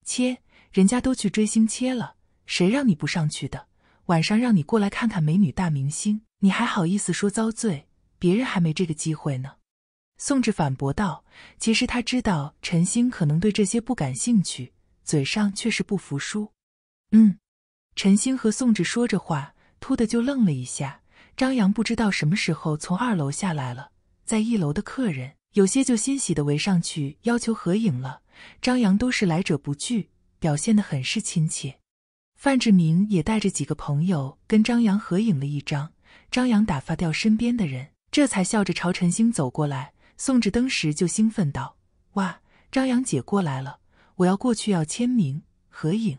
切。”人家都去追星切了，谁让你不上去的？晚上让你过来看看美女大明星，你还好意思说遭罪？别人还没这个机会呢。宋智反驳道：“其实他知道陈星可能对这些不感兴趣，嘴上却是不服输。”嗯，陈星和宋智说着话，突的就愣了一下。张扬不知道什么时候从二楼下来了，在一楼的客人有些就欣喜的围上去要求合影了，张扬都是来者不拒。表现的很是亲切，范志明也带着几个朋友跟张扬合影了一张。张扬打发掉身边的人，这才笑着朝陈星走过来。宋志登时就兴奋道：“哇，张扬姐过来了，我要过去要签名合影。”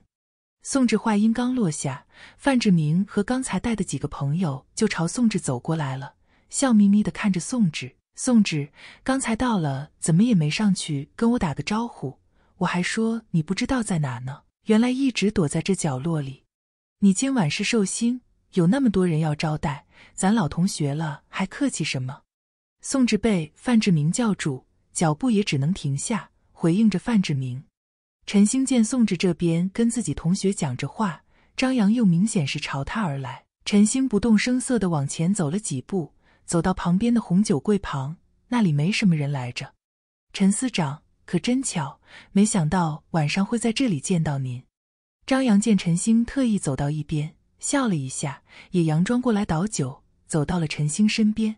宋志话音刚落下，范志明和刚才带的几个朋友就朝宋志走过来了，笑眯眯的看着宋志。宋志刚才到了，怎么也没上去跟我打个招呼。我还说你不知道在哪呢，原来一直躲在这角落里。你今晚是寿星，有那么多人要招待，咱老同学了，还客气什么？宋智被范志明叫住，脚步也只能停下，回应着范志明。陈星见宋智这边跟自己同学讲着话，张扬又明显是朝他而来，陈星不动声色地往前走了几步，走到旁边的红酒柜旁，那里没什么人来着。陈司长，可真巧。没想到晚上会在这里见到您，张扬见陈星特意走到一边，笑了一下，也佯装过来倒酒，走到了陈星身边。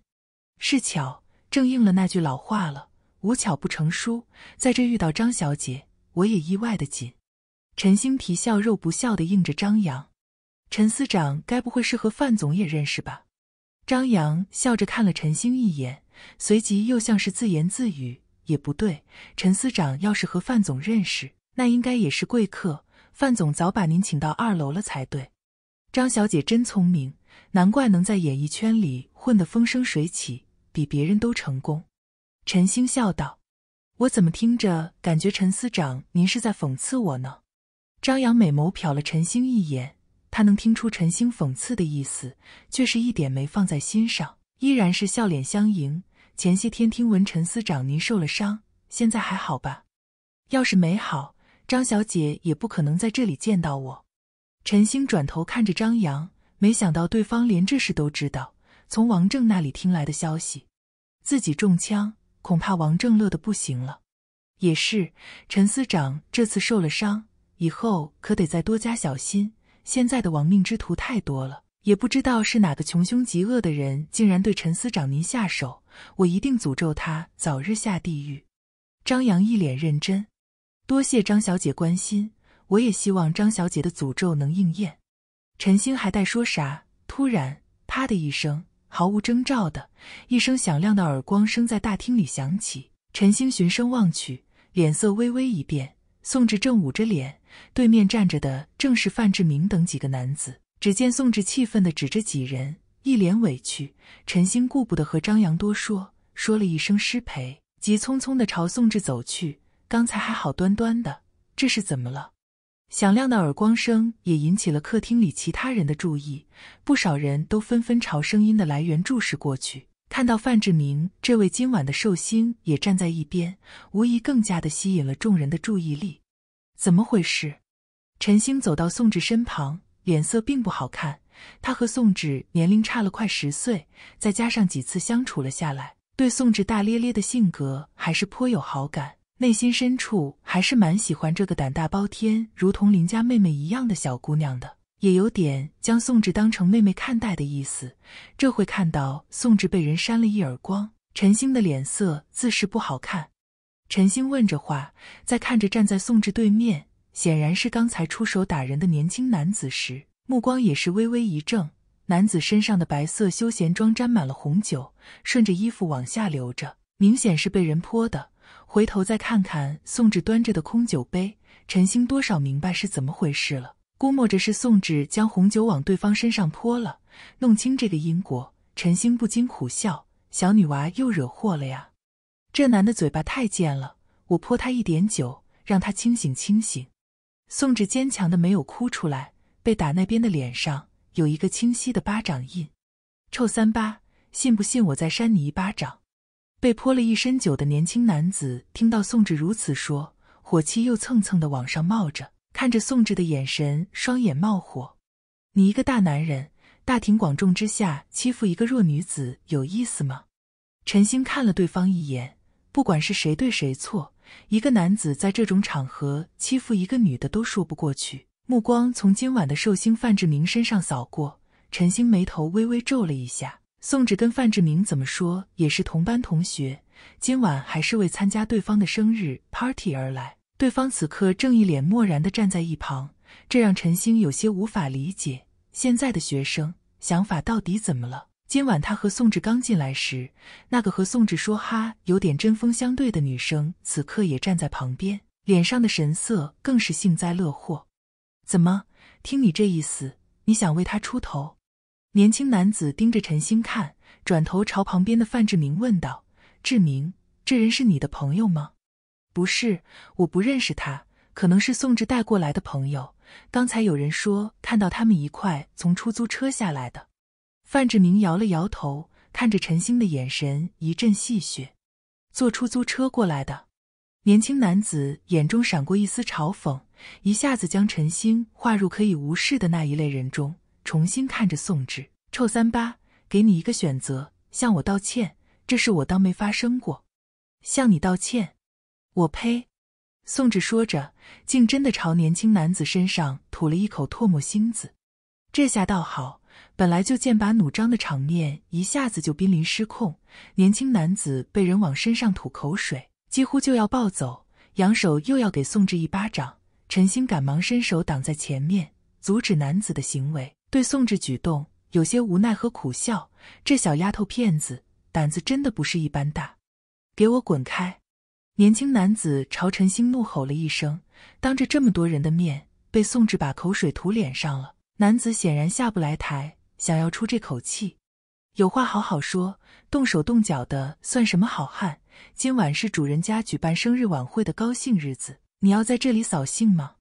是巧，正应了那句老话了，无巧不成书，在这遇到张小姐，我也意外的紧。陈星皮笑肉不笑的应着张扬。陈司长该不会是和范总也认识吧？张扬笑着看了陈星一眼，随即又像是自言自语。也不对，陈司长要是和范总认识，那应该也是贵客，范总早把您请到二楼了才对。张小姐真聪明，难怪能在演艺圈里混得风生水起，比别人都成功。陈星笑道：“我怎么听着感觉陈司长您是在讽刺我呢？”张扬美眸瞟了陈星一眼，他能听出陈星讽刺的意思，却是一点没放在心上，依然是笑脸相迎。前些天听闻陈司长您受了伤，现在还好吧？要是没好，张小姐也不可能在这里见到我。陈星转头看着张扬，没想到对方连这事都知道，从王正那里听来的消息。自己中枪，恐怕王正乐得不行了。也是，陈司长这次受了伤，以后可得再多加小心。现在的亡命之徒太多了，也不知道是哪个穷凶极恶的人，竟然对陈司长您下手。我一定诅咒他早日下地狱。张扬一脸认真，多谢张小姐关心，我也希望张小姐的诅咒能应验。陈星还待说啥，突然，啪的一声，毫无征兆的一声响亮的耳光声在大厅里响起。陈星循声望去，脸色微微一变。宋智正捂着脸，对面站着的正是范志明等几个男子。只见宋智气愤地指着几人。一脸委屈，陈星顾不得和张扬多说，说了一声“失陪”，急匆匆的朝宋智走去。刚才还好端端的，这是怎么了？响亮的耳光声也引起了客厅里其他人的注意，不少人都纷纷朝声音的来源注视过去。看到范志明这位今晚的寿星也站在一边，无疑更加的吸引了众人的注意力。怎么回事？陈星走到宋智身旁，脸色并不好看。他和宋芷年龄差了快十岁，再加上几次相处了下来，对宋芷大咧咧的性格还是颇有好感，内心深处还是蛮喜欢这个胆大包天、如同邻家妹妹一样的小姑娘的，也有点将宋芷当成妹妹看待的意思。这会看到宋芷被人扇了一耳光，陈星的脸色自是不好看。陈星问着话，在看着站在宋芷对面，显然是刚才出手打人的年轻男子时。目光也是微微一怔，男子身上的白色休闲装沾满了红酒，顺着衣服往下流着，明显是被人泼的。回头再看看宋志端着的空酒杯，陈星多少明白是怎么回事了。估摸着是宋志将红酒往对方身上泼了。弄清这个因果，陈星不禁苦笑：小女娃又惹祸了呀！这男的嘴巴太贱了，我泼他一点酒，让他清醒清醒。宋志坚强的没有哭出来。被打那边的脸上有一个清晰的巴掌印，臭三八，信不信我再扇你一巴掌？被泼了一身酒的年轻男子听到宋智如此说，火气又蹭蹭的往上冒着，看着宋智的眼神，双眼冒火。你一个大男人，大庭广众之下欺负一个弱女子，有意思吗？陈星看了对方一眼，不管是谁对谁错，一个男子在这种场合欺负一个女的，都说不过去。目光从今晚的寿星范志明身上扫过，陈星眉头微微皱了一下。宋智跟范志明怎么说也是同班同学，今晚还是为参加对方的生日 party 而来。对方此刻正一脸漠然地站在一旁，这让陈星有些无法理解：现在的学生想法到底怎么了？今晚他和宋智刚进来时，那个和宋智说“哈”有点针锋相对的女生，此刻也站在旁边，脸上的神色更是幸灾乐祸。怎么？听你这意思，你想为他出头？年轻男子盯着陈星看，转头朝旁边的范志明问道：“志明，这人是你的朋友吗？”“不是，我不认识他，可能是宋志带过来的朋友。刚才有人说看到他们一块从出租车下来的。”范志明摇了摇头，看着陈星的眼神一阵戏谑：“坐出租车过来的？”年轻男子眼中闪过一丝嘲讽。一下子将陈星划入可以无视的那一类人中，重新看着宋智臭三八，给你一个选择：向我道歉，这事我当没发生过；向你道歉，我呸！宋智说着，竟真的朝年轻男子身上吐了一口唾沫星子。这下倒好，本来就剑拔弩张的场面，一下子就濒临失控。年轻男子被人往身上吐口水，几乎就要暴走，扬手又要给宋智一巴掌。陈星赶忙伸手挡在前面，阻止男子的行为，对宋智举动有些无奈和苦笑。这小丫头片子胆子真的不是一般大，给我滚开！年轻男子朝陈星怒吼了一声，当着这么多人的面被宋智把口水吐脸上了。男子显然下不来台，想要出这口气。有话好好说，动手动脚的算什么好汉？今晚是主人家举办生日晚会的高兴日子。你要在这里扫兴吗？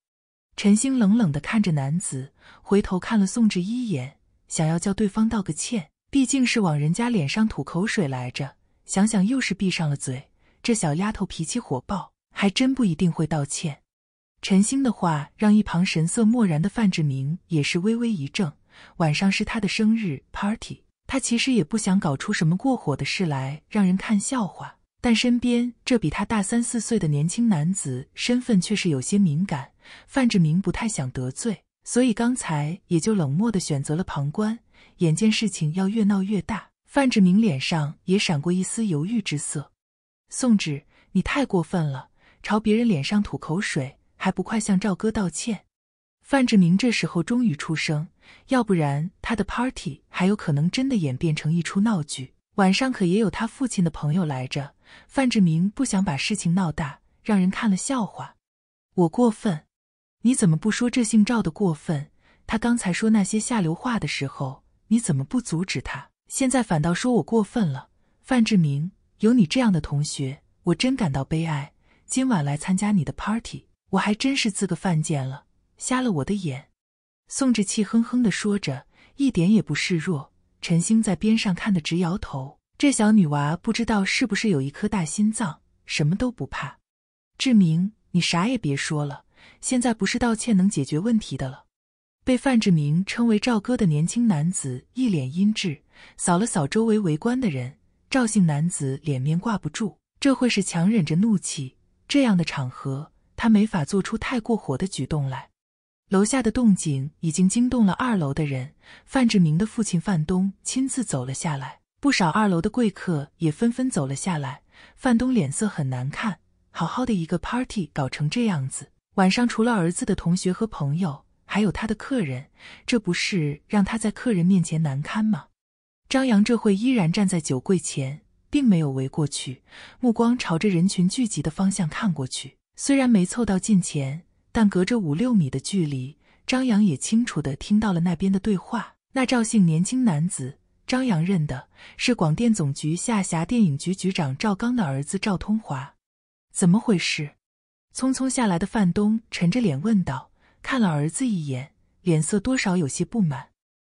陈星冷冷的看着男子，回头看了宋智一眼，想要叫对方道个歉，毕竟是往人家脸上吐口水来着，想想又是闭上了嘴。这小丫头脾气火爆，还真不一定会道歉。陈星的话让一旁神色漠然的范志明也是微微一怔。晚上是他的生日 party，他其实也不想搞出什么过火的事来让人看笑话。但身边这比他大三四岁的年轻男子身份却是有些敏感，范志明不太想得罪，所以刚才也就冷漠地选择了旁观。眼见事情要越闹越大，范志明脸上也闪过一丝犹豫之色。宋芷，你太过分了，朝别人脸上吐口水，还不快向赵哥道歉？范志明这时候终于出声，要不然他的 party 还有可能真的演变成一出闹剧。晚上可也有他父亲的朋友来着。范志明不想把事情闹大，让人看了笑话。我过分？你怎么不说这姓赵的过分？他刚才说那些下流话的时候，你怎么不阻止他？现在反倒说我过分了？范志明，有你这样的同学，我真感到悲哀。今晚来参加你的 party，我还真是自个犯贱了，瞎了我的眼。宋志气哼哼地说着，一点也不示弱。陈星在边上看得直摇头，这小女娃不知道是不是有一颗大心脏，什么都不怕。志明，你啥也别说了，现在不是道歉能解决问题的了。被范志明称为赵哥的年轻男子一脸阴鸷，扫了扫周围围观的人。赵姓男子脸面挂不住，这会是强忍着怒气，这样的场合他没法做出太过火的举动来。楼下的动静已经惊动了二楼的人，范志明的父亲范东亲自走了下来，不少二楼的贵客也纷纷走了下来。范东脸色很难看，好好的一个 party 搞成这样子。晚上除了儿子的同学和朋友，还有他的客人，这不是让他在客人面前难堪吗？张扬这会依然站在酒柜前，并没有围过去，目光朝着人群聚集的方向看过去，虽然没凑到近前。但隔着五六米的距离，张扬也清楚的听到了那边的对话。那赵姓年轻男子，张扬认的是广电总局下辖电影局局长赵刚的儿子赵通华。怎么回事？匆匆下来的范东沉着脸问道，看了儿子一眼，脸色多少有些不满。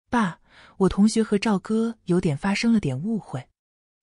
爸，我同学和赵哥有点发生了点误会。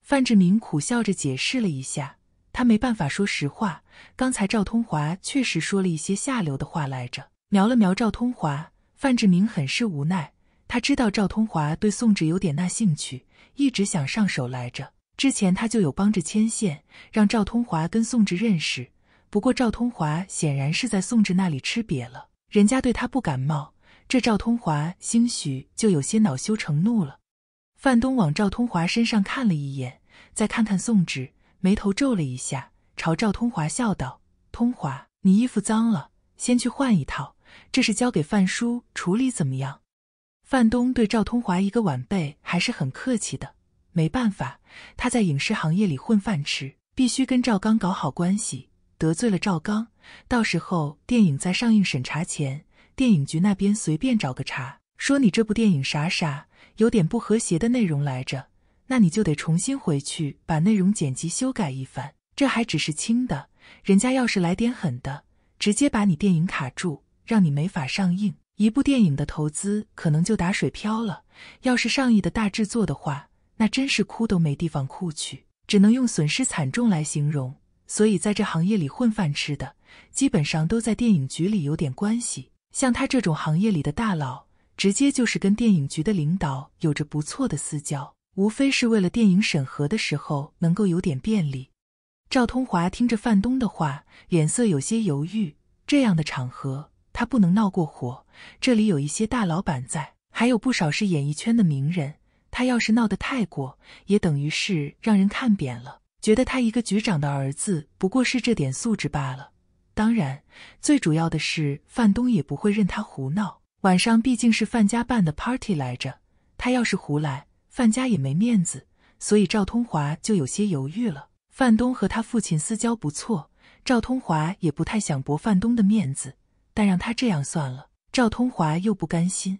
范志明苦笑着解释了一下。他没办法说实话，刚才赵通华确实说了一些下流的话来着。瞄了瞄赵通华，范志明很是无奈。他知道赵通华对宋直有点那兴趣，一直想上手来着。之前他就有帮着牵线，让赵通华跟宋直认识。不过赵通华显然是在宋直那里吃瘪了，人家对他不感冒，这赵通华兴许就有些恼羞成怒了。范东往赵通华身上看了一眼，再看看宋直。眉头皱了一下，朝赵通华笑道：“通华，你衣服脏了，先去换一套。这是交给范叔处理，怎么样？”范东对赵通华一个晚辈还是很客气的。没办法，他在影视行业里混饭吃，必须跟赵刚搞好关系。得罪了赵刚，到时候电影在上映审查前，电影局那边随便找个茬，说你这部电影傻傻，有点不和谐的内容来着。”那你就得重新回去把内容剪辑修改一番，这还只是轻的，人家要是来点狠的，直接把你电影卡住，让你没法上映，一部电影的投资可能就打水漂了。要是上亿的大制作的话，那真是哭都没地方哭去，只能用损失惨重来形容。所以，在这行业里混饭吃的，基本上都在电影局里有点关系，像他这种行业里的大佬，直接就是跟电影局的领导有着不错的私交。无非是为了电影审核的时候能够有点便利。赵通华听着范东的话，脸色有些犹豫。这样的场合，他不能闹过火。这里有一些大老板在，还有不少是演艺圈的名人。他要是闹得太过，也等于是让人看扁了，觉得他一个局长的儿子不过是这点素质罢了。当然，最主要的是范东也不会任他胡闹。晚上毕竟是范家办的 party 来着，他要是胡来。范家也没面子，所以赵通华就有些犹豫了。范东和他父亲私交不错，赵通华也不太想驳范东的面子，但让他这样算了。赵通华又不甘心。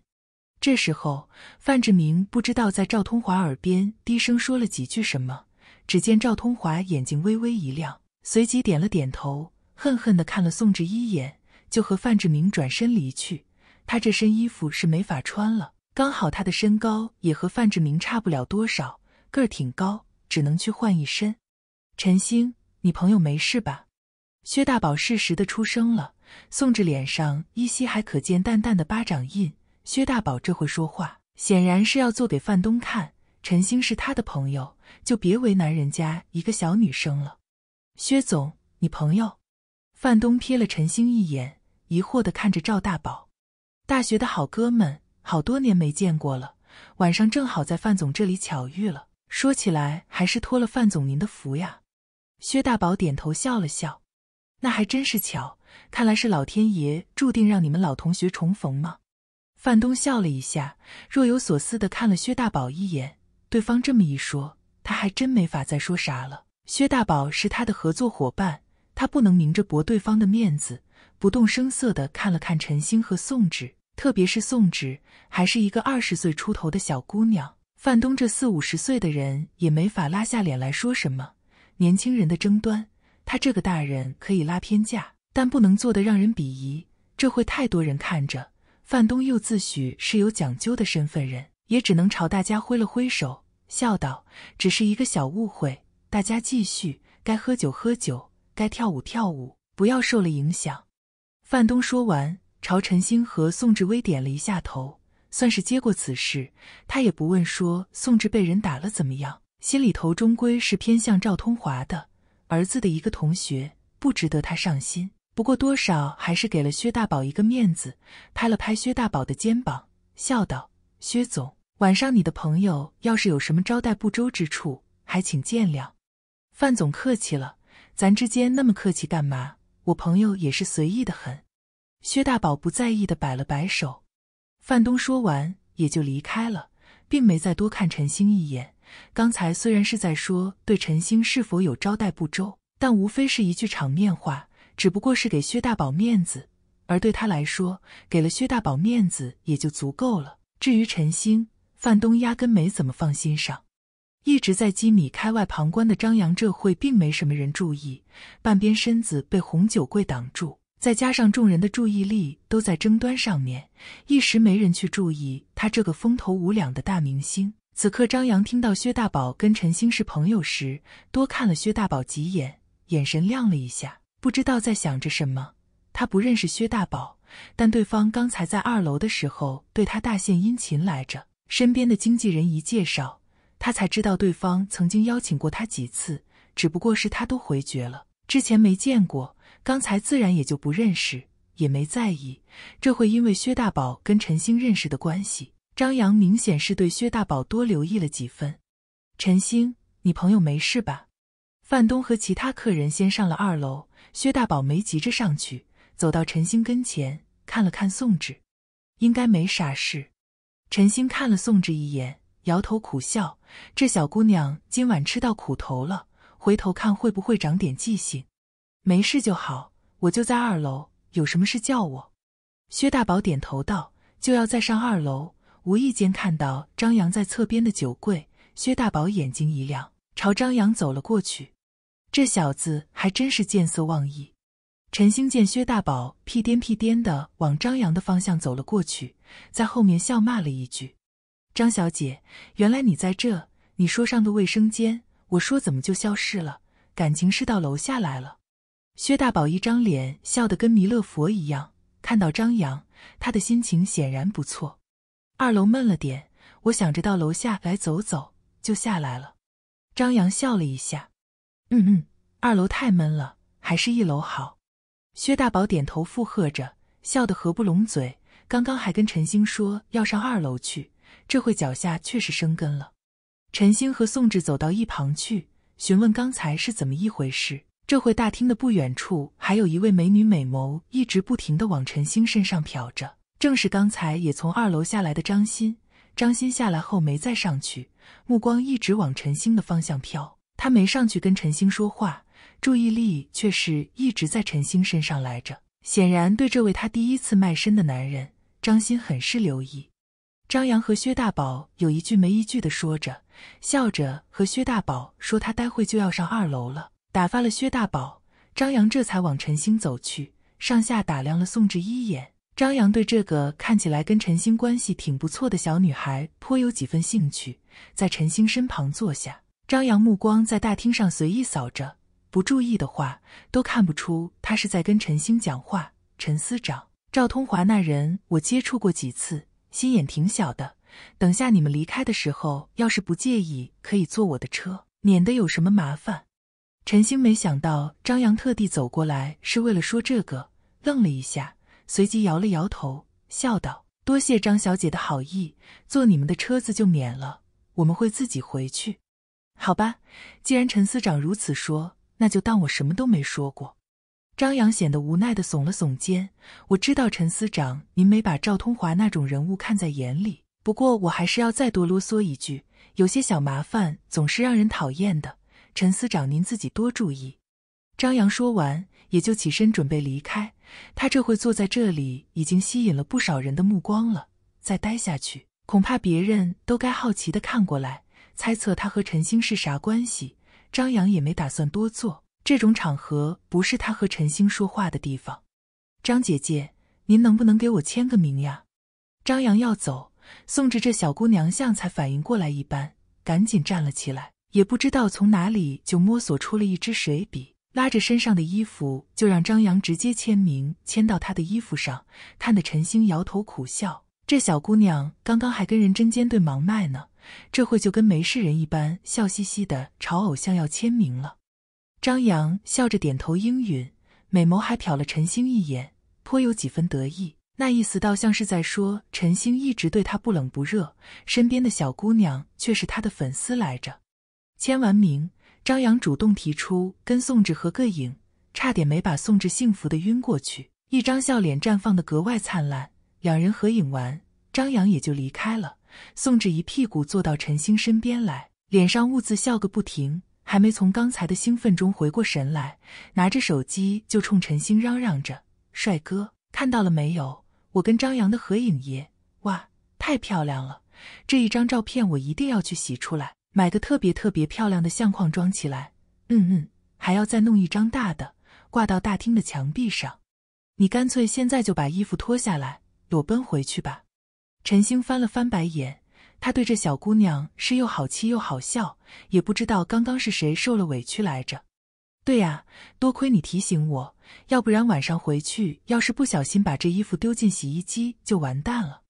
这时候，范志明不知道在赵通华耳边低声说了几句什么，只见赵通华眼睛微微一亮，随即点了点头，恨恨的看了宋志一眼，就和范志明转身离去。他这身衣服是没法穿了。刚好他的身高也和范志明差不了多少，个儿挺高，只能去换一身。陈星，你朋友没事吧？薛大宝适时的出声了。宋志脸上依稀还可见淡淡的巴掌印。薛大宝这会说话，显然是要做给范东看。陈星是他的朋友，就别为难人家一个小女生了。薛总，你朋友？范东瞥了陈星一眼，疑惑的看着赵大宝，大学的好哥们。好多年没见过了，晚上正好在范总这里巧遇了。说起来还是托了范总您的福呀。薛大宝点头笑了笑，那还真是巧，看来是老天爷注定让你们老同学重逢吗？范东笑了一下，若有所思的看了薛大宝一眼。对方这么一说，他还真没法再说啥了。薛大宝是他的合作伙伴，他不能明着驳对方的面子，不动声色的看了看陈星和宋志。特别是宋芷，还是一个二十岁出头的小姑娘。范东这四五十岁的人也没法拉下脸来说什么年轻人的争端。他这个大人可以拉偏架，但不能做得让人鄙夷。这会太多人看着，范东又自诩是有讲究的身份人，也只能朝大家挥了挥手，笑道：“只是一个小误会，大家继续，该喝酒喝酒，该跳舞跳舞，不要受了影响。”范东说完。朝陈星和宋志微点了一下头，算是接过此事。他也不问说宋志被人打了怎么样，心里头终归是偏向赵通华的儿子的一个同学，不值得他上心。不过多少还是给了薛大宝一个面子，拍了拍薛大宝的肩膀，笑道：“薛总，晚上你的朋友要是有什么招待不周之处，还请见谅。”范总客气了，咱之间那么客气干嘛？我朋友也是随意的很。薛大宝不在意的摆了摆手，范东说完也就离开了，并没再多看陈星一眼。刚才虽然是在说对陈星是否有招待不周，但无非是一句场面话，只不过是给薛大宝面子。而对他来说，给了薛大宝面子也就足够了。至于陈星，范东压根没怎么放心上。一直在机米开外旁观的张扬，这会并没什么人注意，半边身子被红酒柜挡住。再加上众人的注意力都在争端上面，一时没人去注意他这个风头无两的大明星。此刻，张扬听到薛大宝跟陈星是朋友时，多看了薛大宝几眼，眼神亮了一下，不知道在想着什么。他不认识薛大宝，但对方刚才在二楼的时候对他大献殷勤来着。身边的经纪人一介绍，他才知道对方曾经邀请过他几次，只不过是他都回绝了。之前没见过。刚才自然也就不认识，也没在意。这会因为薛大宝跟陈星认识的关系，张扬明显是对薛大宝多留意了几分。陈星，你朋友没事吧？范东和其他客人先上了二楼，薛大宝没急着上去，走到陈星跟前看了看宋志，应该没啥事。陈星看了宋志一眼，摇头苦笑：这小姑娘今晚吃到苦头了，回头看会不会长点记性？没事就好，我就在二楼，有什么事叫我。薛大宝点头道：“就要再上二楼。”无意间看到张扬在侧边的酒柜，薛大宝眼睛一亮，朝张扬走了过去。这小子还真是见色忘义。陈星见薛大宝屁颠屁颠的往张扬的方向走了过去，在后面笑骂了一句：“张小姐，原来你在这。你说上个卫生间，我说怎么就消失了？感情是到楼下来了。”薛大宝一张脸笑得跟弥勒佛一样，看到张扬，他的心情显然不错。二楼闷了点，我想着到楼下来走走，就下来了。张扬笑了一下：“嗯嗯，二楼太闷了，还是一楼好。”薛大宝点头附和着，笑得合不拢嘴。刚刚还跟陈星说要上二楼去，这会脚下确实生根了。陈星和宋智走到一旁去询问刚才是怎么一回事。这会，大厅的不远处还有一位美女，美眸一直不停的往陈星身上瞟着。正是刚才也从二楼下来的张欣。张欣下来后没再上去，目光一直往陈星的方向飘。他没上去跟陈星说话，注意力却是一直在陈星身上来着。显然，对这位他第一次卖身的男人，张欣很是留意。张扬和薛大宝有一句没一句的说着，笑着和薛大宝说他待会就要上二楼了。打发了薛大宝，张扬这才往陈星走去，上下打量了宋智一眼。张扬对这个看起来跟陈星关系挺不错的小女孩颇有几分兴趣，在陈星身旁坐下。张扬目光在大厅上随意扫着，不注意的话都看不出他是在跟陈星讲话。陈司长，赵通华那人我接触过几次，心眼挺小的。等下你们离开的时候，要是不介意，可以坐我的车，免得有什么麻烦。陈星没想到张扬特地走过来是为了说这个，愣了一下，随即摇了摇头，笑道：“多谢张小姐的好意，坐你们的车子就免了，我们会自己回去，好吧？既然陈司长如此说，那就当我什么都没说过。”张扬显得无奈的耸了耸肩：“我知道陈司长您没把赵通华那种人物看在眼里，不过我还是要再多啰嗦一句，有些小麻烦总是让人讨厌的。”陈司长，您自己多注意。”张扬说完，也就起身准备离开。他这会坐在这里，已经吸引了不少人的目光了。再待下去，恐怕别人都该好奇的看过来，猜测他和陈星是啥关系。张扬也没打算多做，这种场合不是他和陈星说话的地方。张姐姐，您能不能给我签个名呀？”张扬要走，宋智这小姑娘像才反应过来一般，赶紧站了起来。也不知道从哪里就摸索出了一支水笔，拉着身上的衣服就让张扬直接签名签到他的衣服上，看得陈星摇头苦笑。这小姑娘刚刚还跟人针尖对芒麦呢，这会就跟没事人一般，笑嘻嘻的朝偶像要签名了。张扬笑着点头应允，美眸还瞟了陈星一眼，颇有几分得意，那意思倒像是在说陈星一直对他不冷不热，身边的小姑娘却是他的粉丝来着。签完名，张扬主动提出跟宋智合个影，差点没把宋智幸福的晕过去，一张笑脸绽放的格外灿烂。两人合影完，张扬也就离开了。宋智一屁股坐到陈星身边来，脸上兀自笑个不停，还没从刚才的兴奋中回过神来，拿着手机就冲陈星嚷嚷着：“帅哥，看到了没有？我跟张扬的合影耶！哇，太漂亮了！这一张照片我一定要去洗出来。”买个特别特别漂亮的相框装起来，嗯嗯，还要再弄一张大的挂到大厅的墙壁上。你干脆现在就把衣服脱下来，裸奔回去吧。陈星翻了翻白眼，他对这小姑娘是又好气又好笑，也不知道刚刚是谁受了委屈来着。对呀，多亏你提醒我，要不然晚上回去要是不小心把这衣服丢进洗衣机，就完蛋了。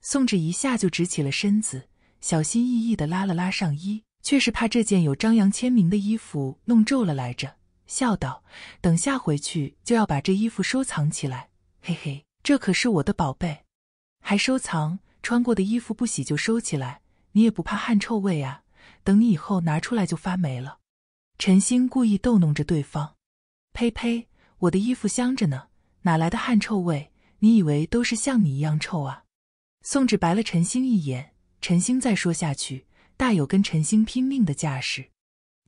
宋芷一下就直起了身子。小心翼翼的拉了拉上衣，却是怕这件有张扬签名的衣服弄皱了来着，笑道：“等下回去就要把这衣服收藏起来，嘿嘿，这可是我的宝贝，还收藏穿过的衣服不洗就收起来，你也不怕汗臭味啊？等你以后拿出来就发霉了。”陈星故意逗弄着对方：“呸呸，我的衣服香着呢，哪来的汗臭味？你以为都是像你一样臭啊？”宋芷白了陈星一眼。陈星再说下去，大有跟陈星拼命的架势。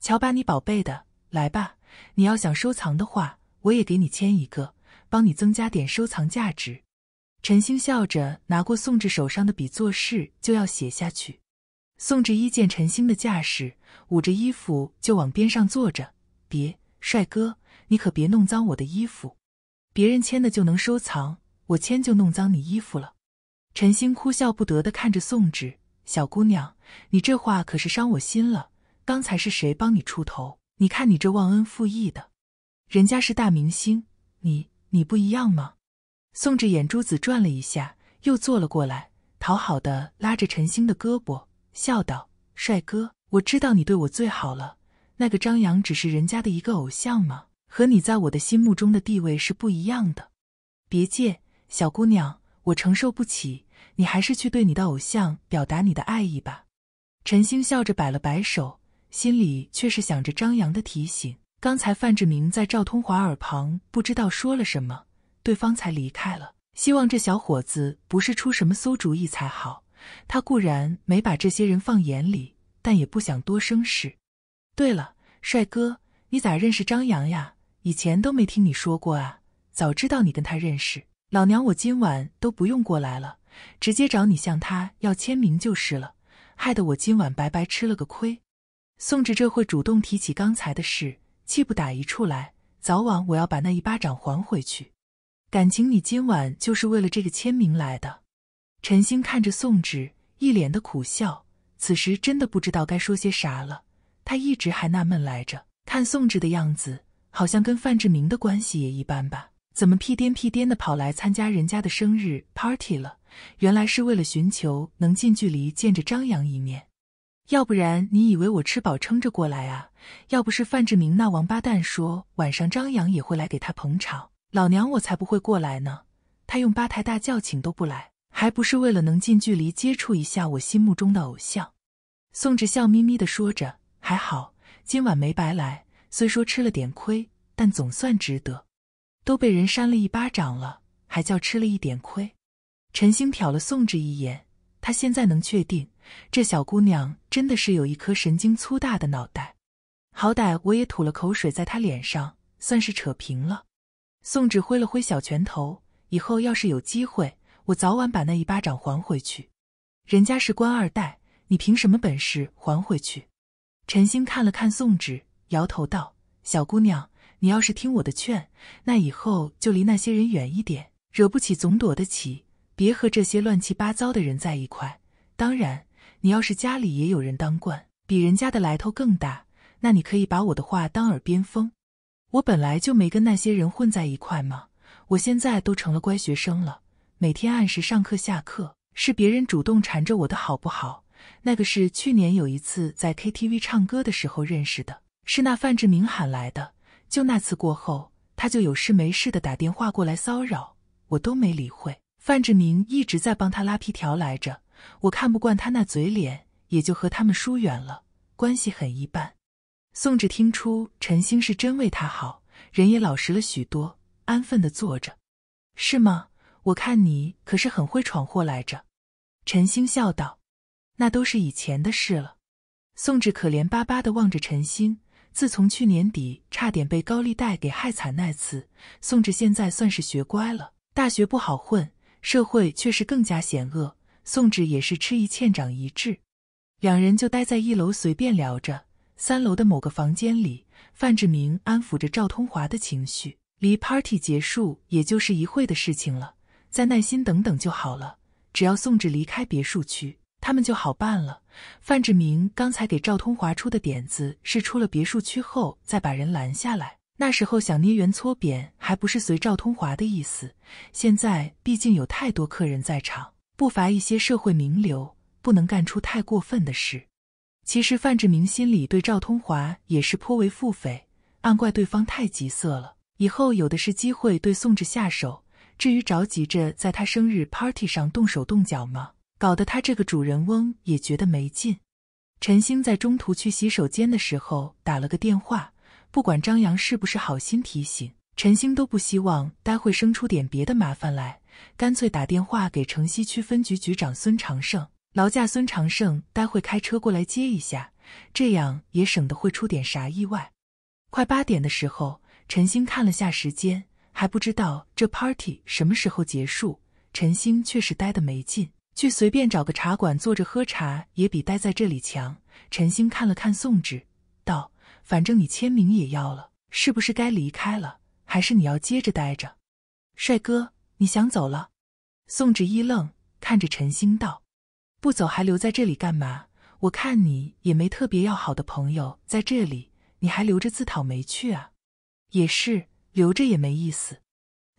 瞧把你宝贝的，来吧，你要想收藏的话，我也给你签一个，帮你增加点收藏价值。陈星笑着拿过宋志手上的笔，作势就要写下去。宋志一见陈星的架势，捂着衣服就往边上坐着。别，帅哥，你可别弄脏我的衣服。别人签的就能收藏，我签就弄脏你衣服了。陈星哭笑不得的看着宋志。小姑娘，你这话可是伤我心了。刚才是谁帮你出头？你看你这忘恩负义的，人家是大明星，你你不一样吗？宋志眼珠子转了一下，又坐了过来，讨好的拉着陈星的胳膊，笑道：“帅哥，我知道你对我最好了。那个张扬只是人家的一个偶像嘛，和你在我的心目中的地位是不一样的。别介，小姑娘，我承受不起。”你还是去对你的偶像表达你的爱意吧。陈星笑着摆了摆手，心里却是想着张扬的提醒。刚才范志明在赵通华耳旁不知道说了什么，对方才离开了。希望这小伙子不是出什么馊主意才好。他固然没把这些人放眼里，但也不想多生事。对了，帅哥，你咋认识张扬呀？以前都没听你说过啊。早知道你跟他认识，老娘我今晚都不用过来了。直接找你向他要签名就是了，害得我今晚白白吃了个亏。宋智这会主动提起刚才的事，气不打一处来，早晚我要把那一巴掌还回去。感情你今晚就是为了这个签名来的？陈星看着宋智一脸的苦笑，此时真的不知道该说些啥了。他一直还纳闷来着，看宋智的样子，好像跟范志明的关系也一般吧？怎么屁颠屁颠的跑来参加人家的生日 party 了？原来是为了寻求能近距离见着张扬一面，要不然你以为我吃饱撑着过来啊？要不是范志明那王八蛋说晚上张扬也会来给他捧场，老娘我才不会过来呢。他用八抬大轿请都不来，还不是为了能近距离接触一下我心目中的偶像？宋志笑眯眯地说着：“还好，今晚没白来。虽说吃了点亏，但总算值得。都被人扇了一巴掌了，还叫吃了一点亏？”陈星瞟了宋芷一眼，他现在能确定，这小姑娘真的是有一颗神经粗大的脑袋。好歹我也吐了口水在她脸上，算是扯平了。宋芷挥了挥小拳头，以后要是有机会，我早晚把那一巴掌还回去。人家是官二代，你凭什么本事还回去？陈星看了看宋芷，摇头道：“小姑娘，你要是听我的劝，那以后就离那些人远一点，惹不起总躲得起。”别和这些乱七八糟的人在一块。当然，你要是家里也有人当官，比人家的来头更大，那你可以把我的话当耳边风。我本来就没跟那些人混在一块嘛。我现在都成了乖学生了，每天按时上课下课。是别人主动缠着我的，好不好？那个是去年有一次在 KTV 唱歌的时候认识的，是那范志明喊来的。就那次过后，他就有事没事的打电话过来骚扰，我都没理会。范志明一直在帮他拉皮条来着，我看不惯他那嘴脸，也就和他们疏远了，关系很一般。宋智听出陈星是真为他好，人也老实了许多，安分的坐着，是吗？我看你可是很会闯祸来着。陈星笑道：“那都是以前的事了。”宋智可怜巴巴的望着陈星，自从去年底差点被高利贷给害惨那次，宋智现在算是学乖了，大学不好混。社会却是更加险恶，宋志也是吃一堑长一智。两人就待在一楼随便聊着，三楼的某个房间里，范志明安抚着赵通华的情绪。离 party 结束也就是一会的事情了，再耐心等等就好了。只要宋智离开别墅区，他们就好办了。范志明刚才给赵通华出的点子是出了别墅区后再把人拦下来。那时候想捏圆搓扁还不是随赵通华的意思，现在毕竟有太多客人在场，不乏一些社会名流，不能干出太过分的事。其实范志明心里对赵通华也是颇为腹诽，暗怪对方太急色了，以后有的是机会对宋智下手。至于着急着在他生日 party 上动手动脚吗？搞得他这个主人翁也觉得没劲。陈星在中途去洗手间的时候打了个电话。不管张扬是不是好心提醒，陈星都不希望待会生出点别的麻烦来，干脆打电话给城西区分局局长孙长胜，劳驾孙长胜待会开车过来接一下，这样也省得会出点啥意外。快八点的时候，陈星看了下时间，还不知道这 party 什么时候结束。陈星确实待得没劲，去随便找个茶馆坐着喝茶也比待在这里强。陈星看了看宋志，道。反正你签名也要了，是不是该离开了？还是你要接着待着？帅哥，你想走了？宋芷一愣，看着陈星道：“不走还留在这里干嘛？我看你也没特别要好的朋友在这里，你还留着自讨没趣啊？也是，留着也没意思。”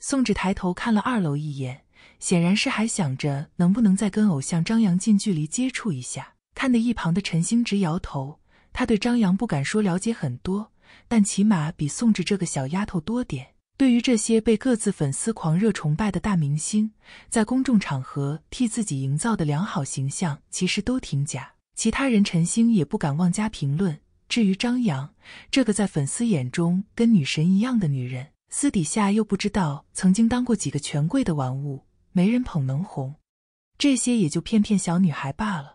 宋芷抬头看了二楼一眼，显然是还想着能不能再跟偶像张扬近距离接触一下，看得一旁的陈星直摇头。他对张扬不敢说了解很多，但起码比宋智这个小丫头多点。对于这些被各自粉丝狂热崇拜的大明星，在公众场合替自己营造的良好形象，其实都挺假。其他人陈星也不敢妄加评论。至于张扬，这个在粉丝眼中跟女神一样的女人，私底下又不知道曾经当过几个权贵的玩物，没人捧能红，这些也就骗骗小女孩罢了。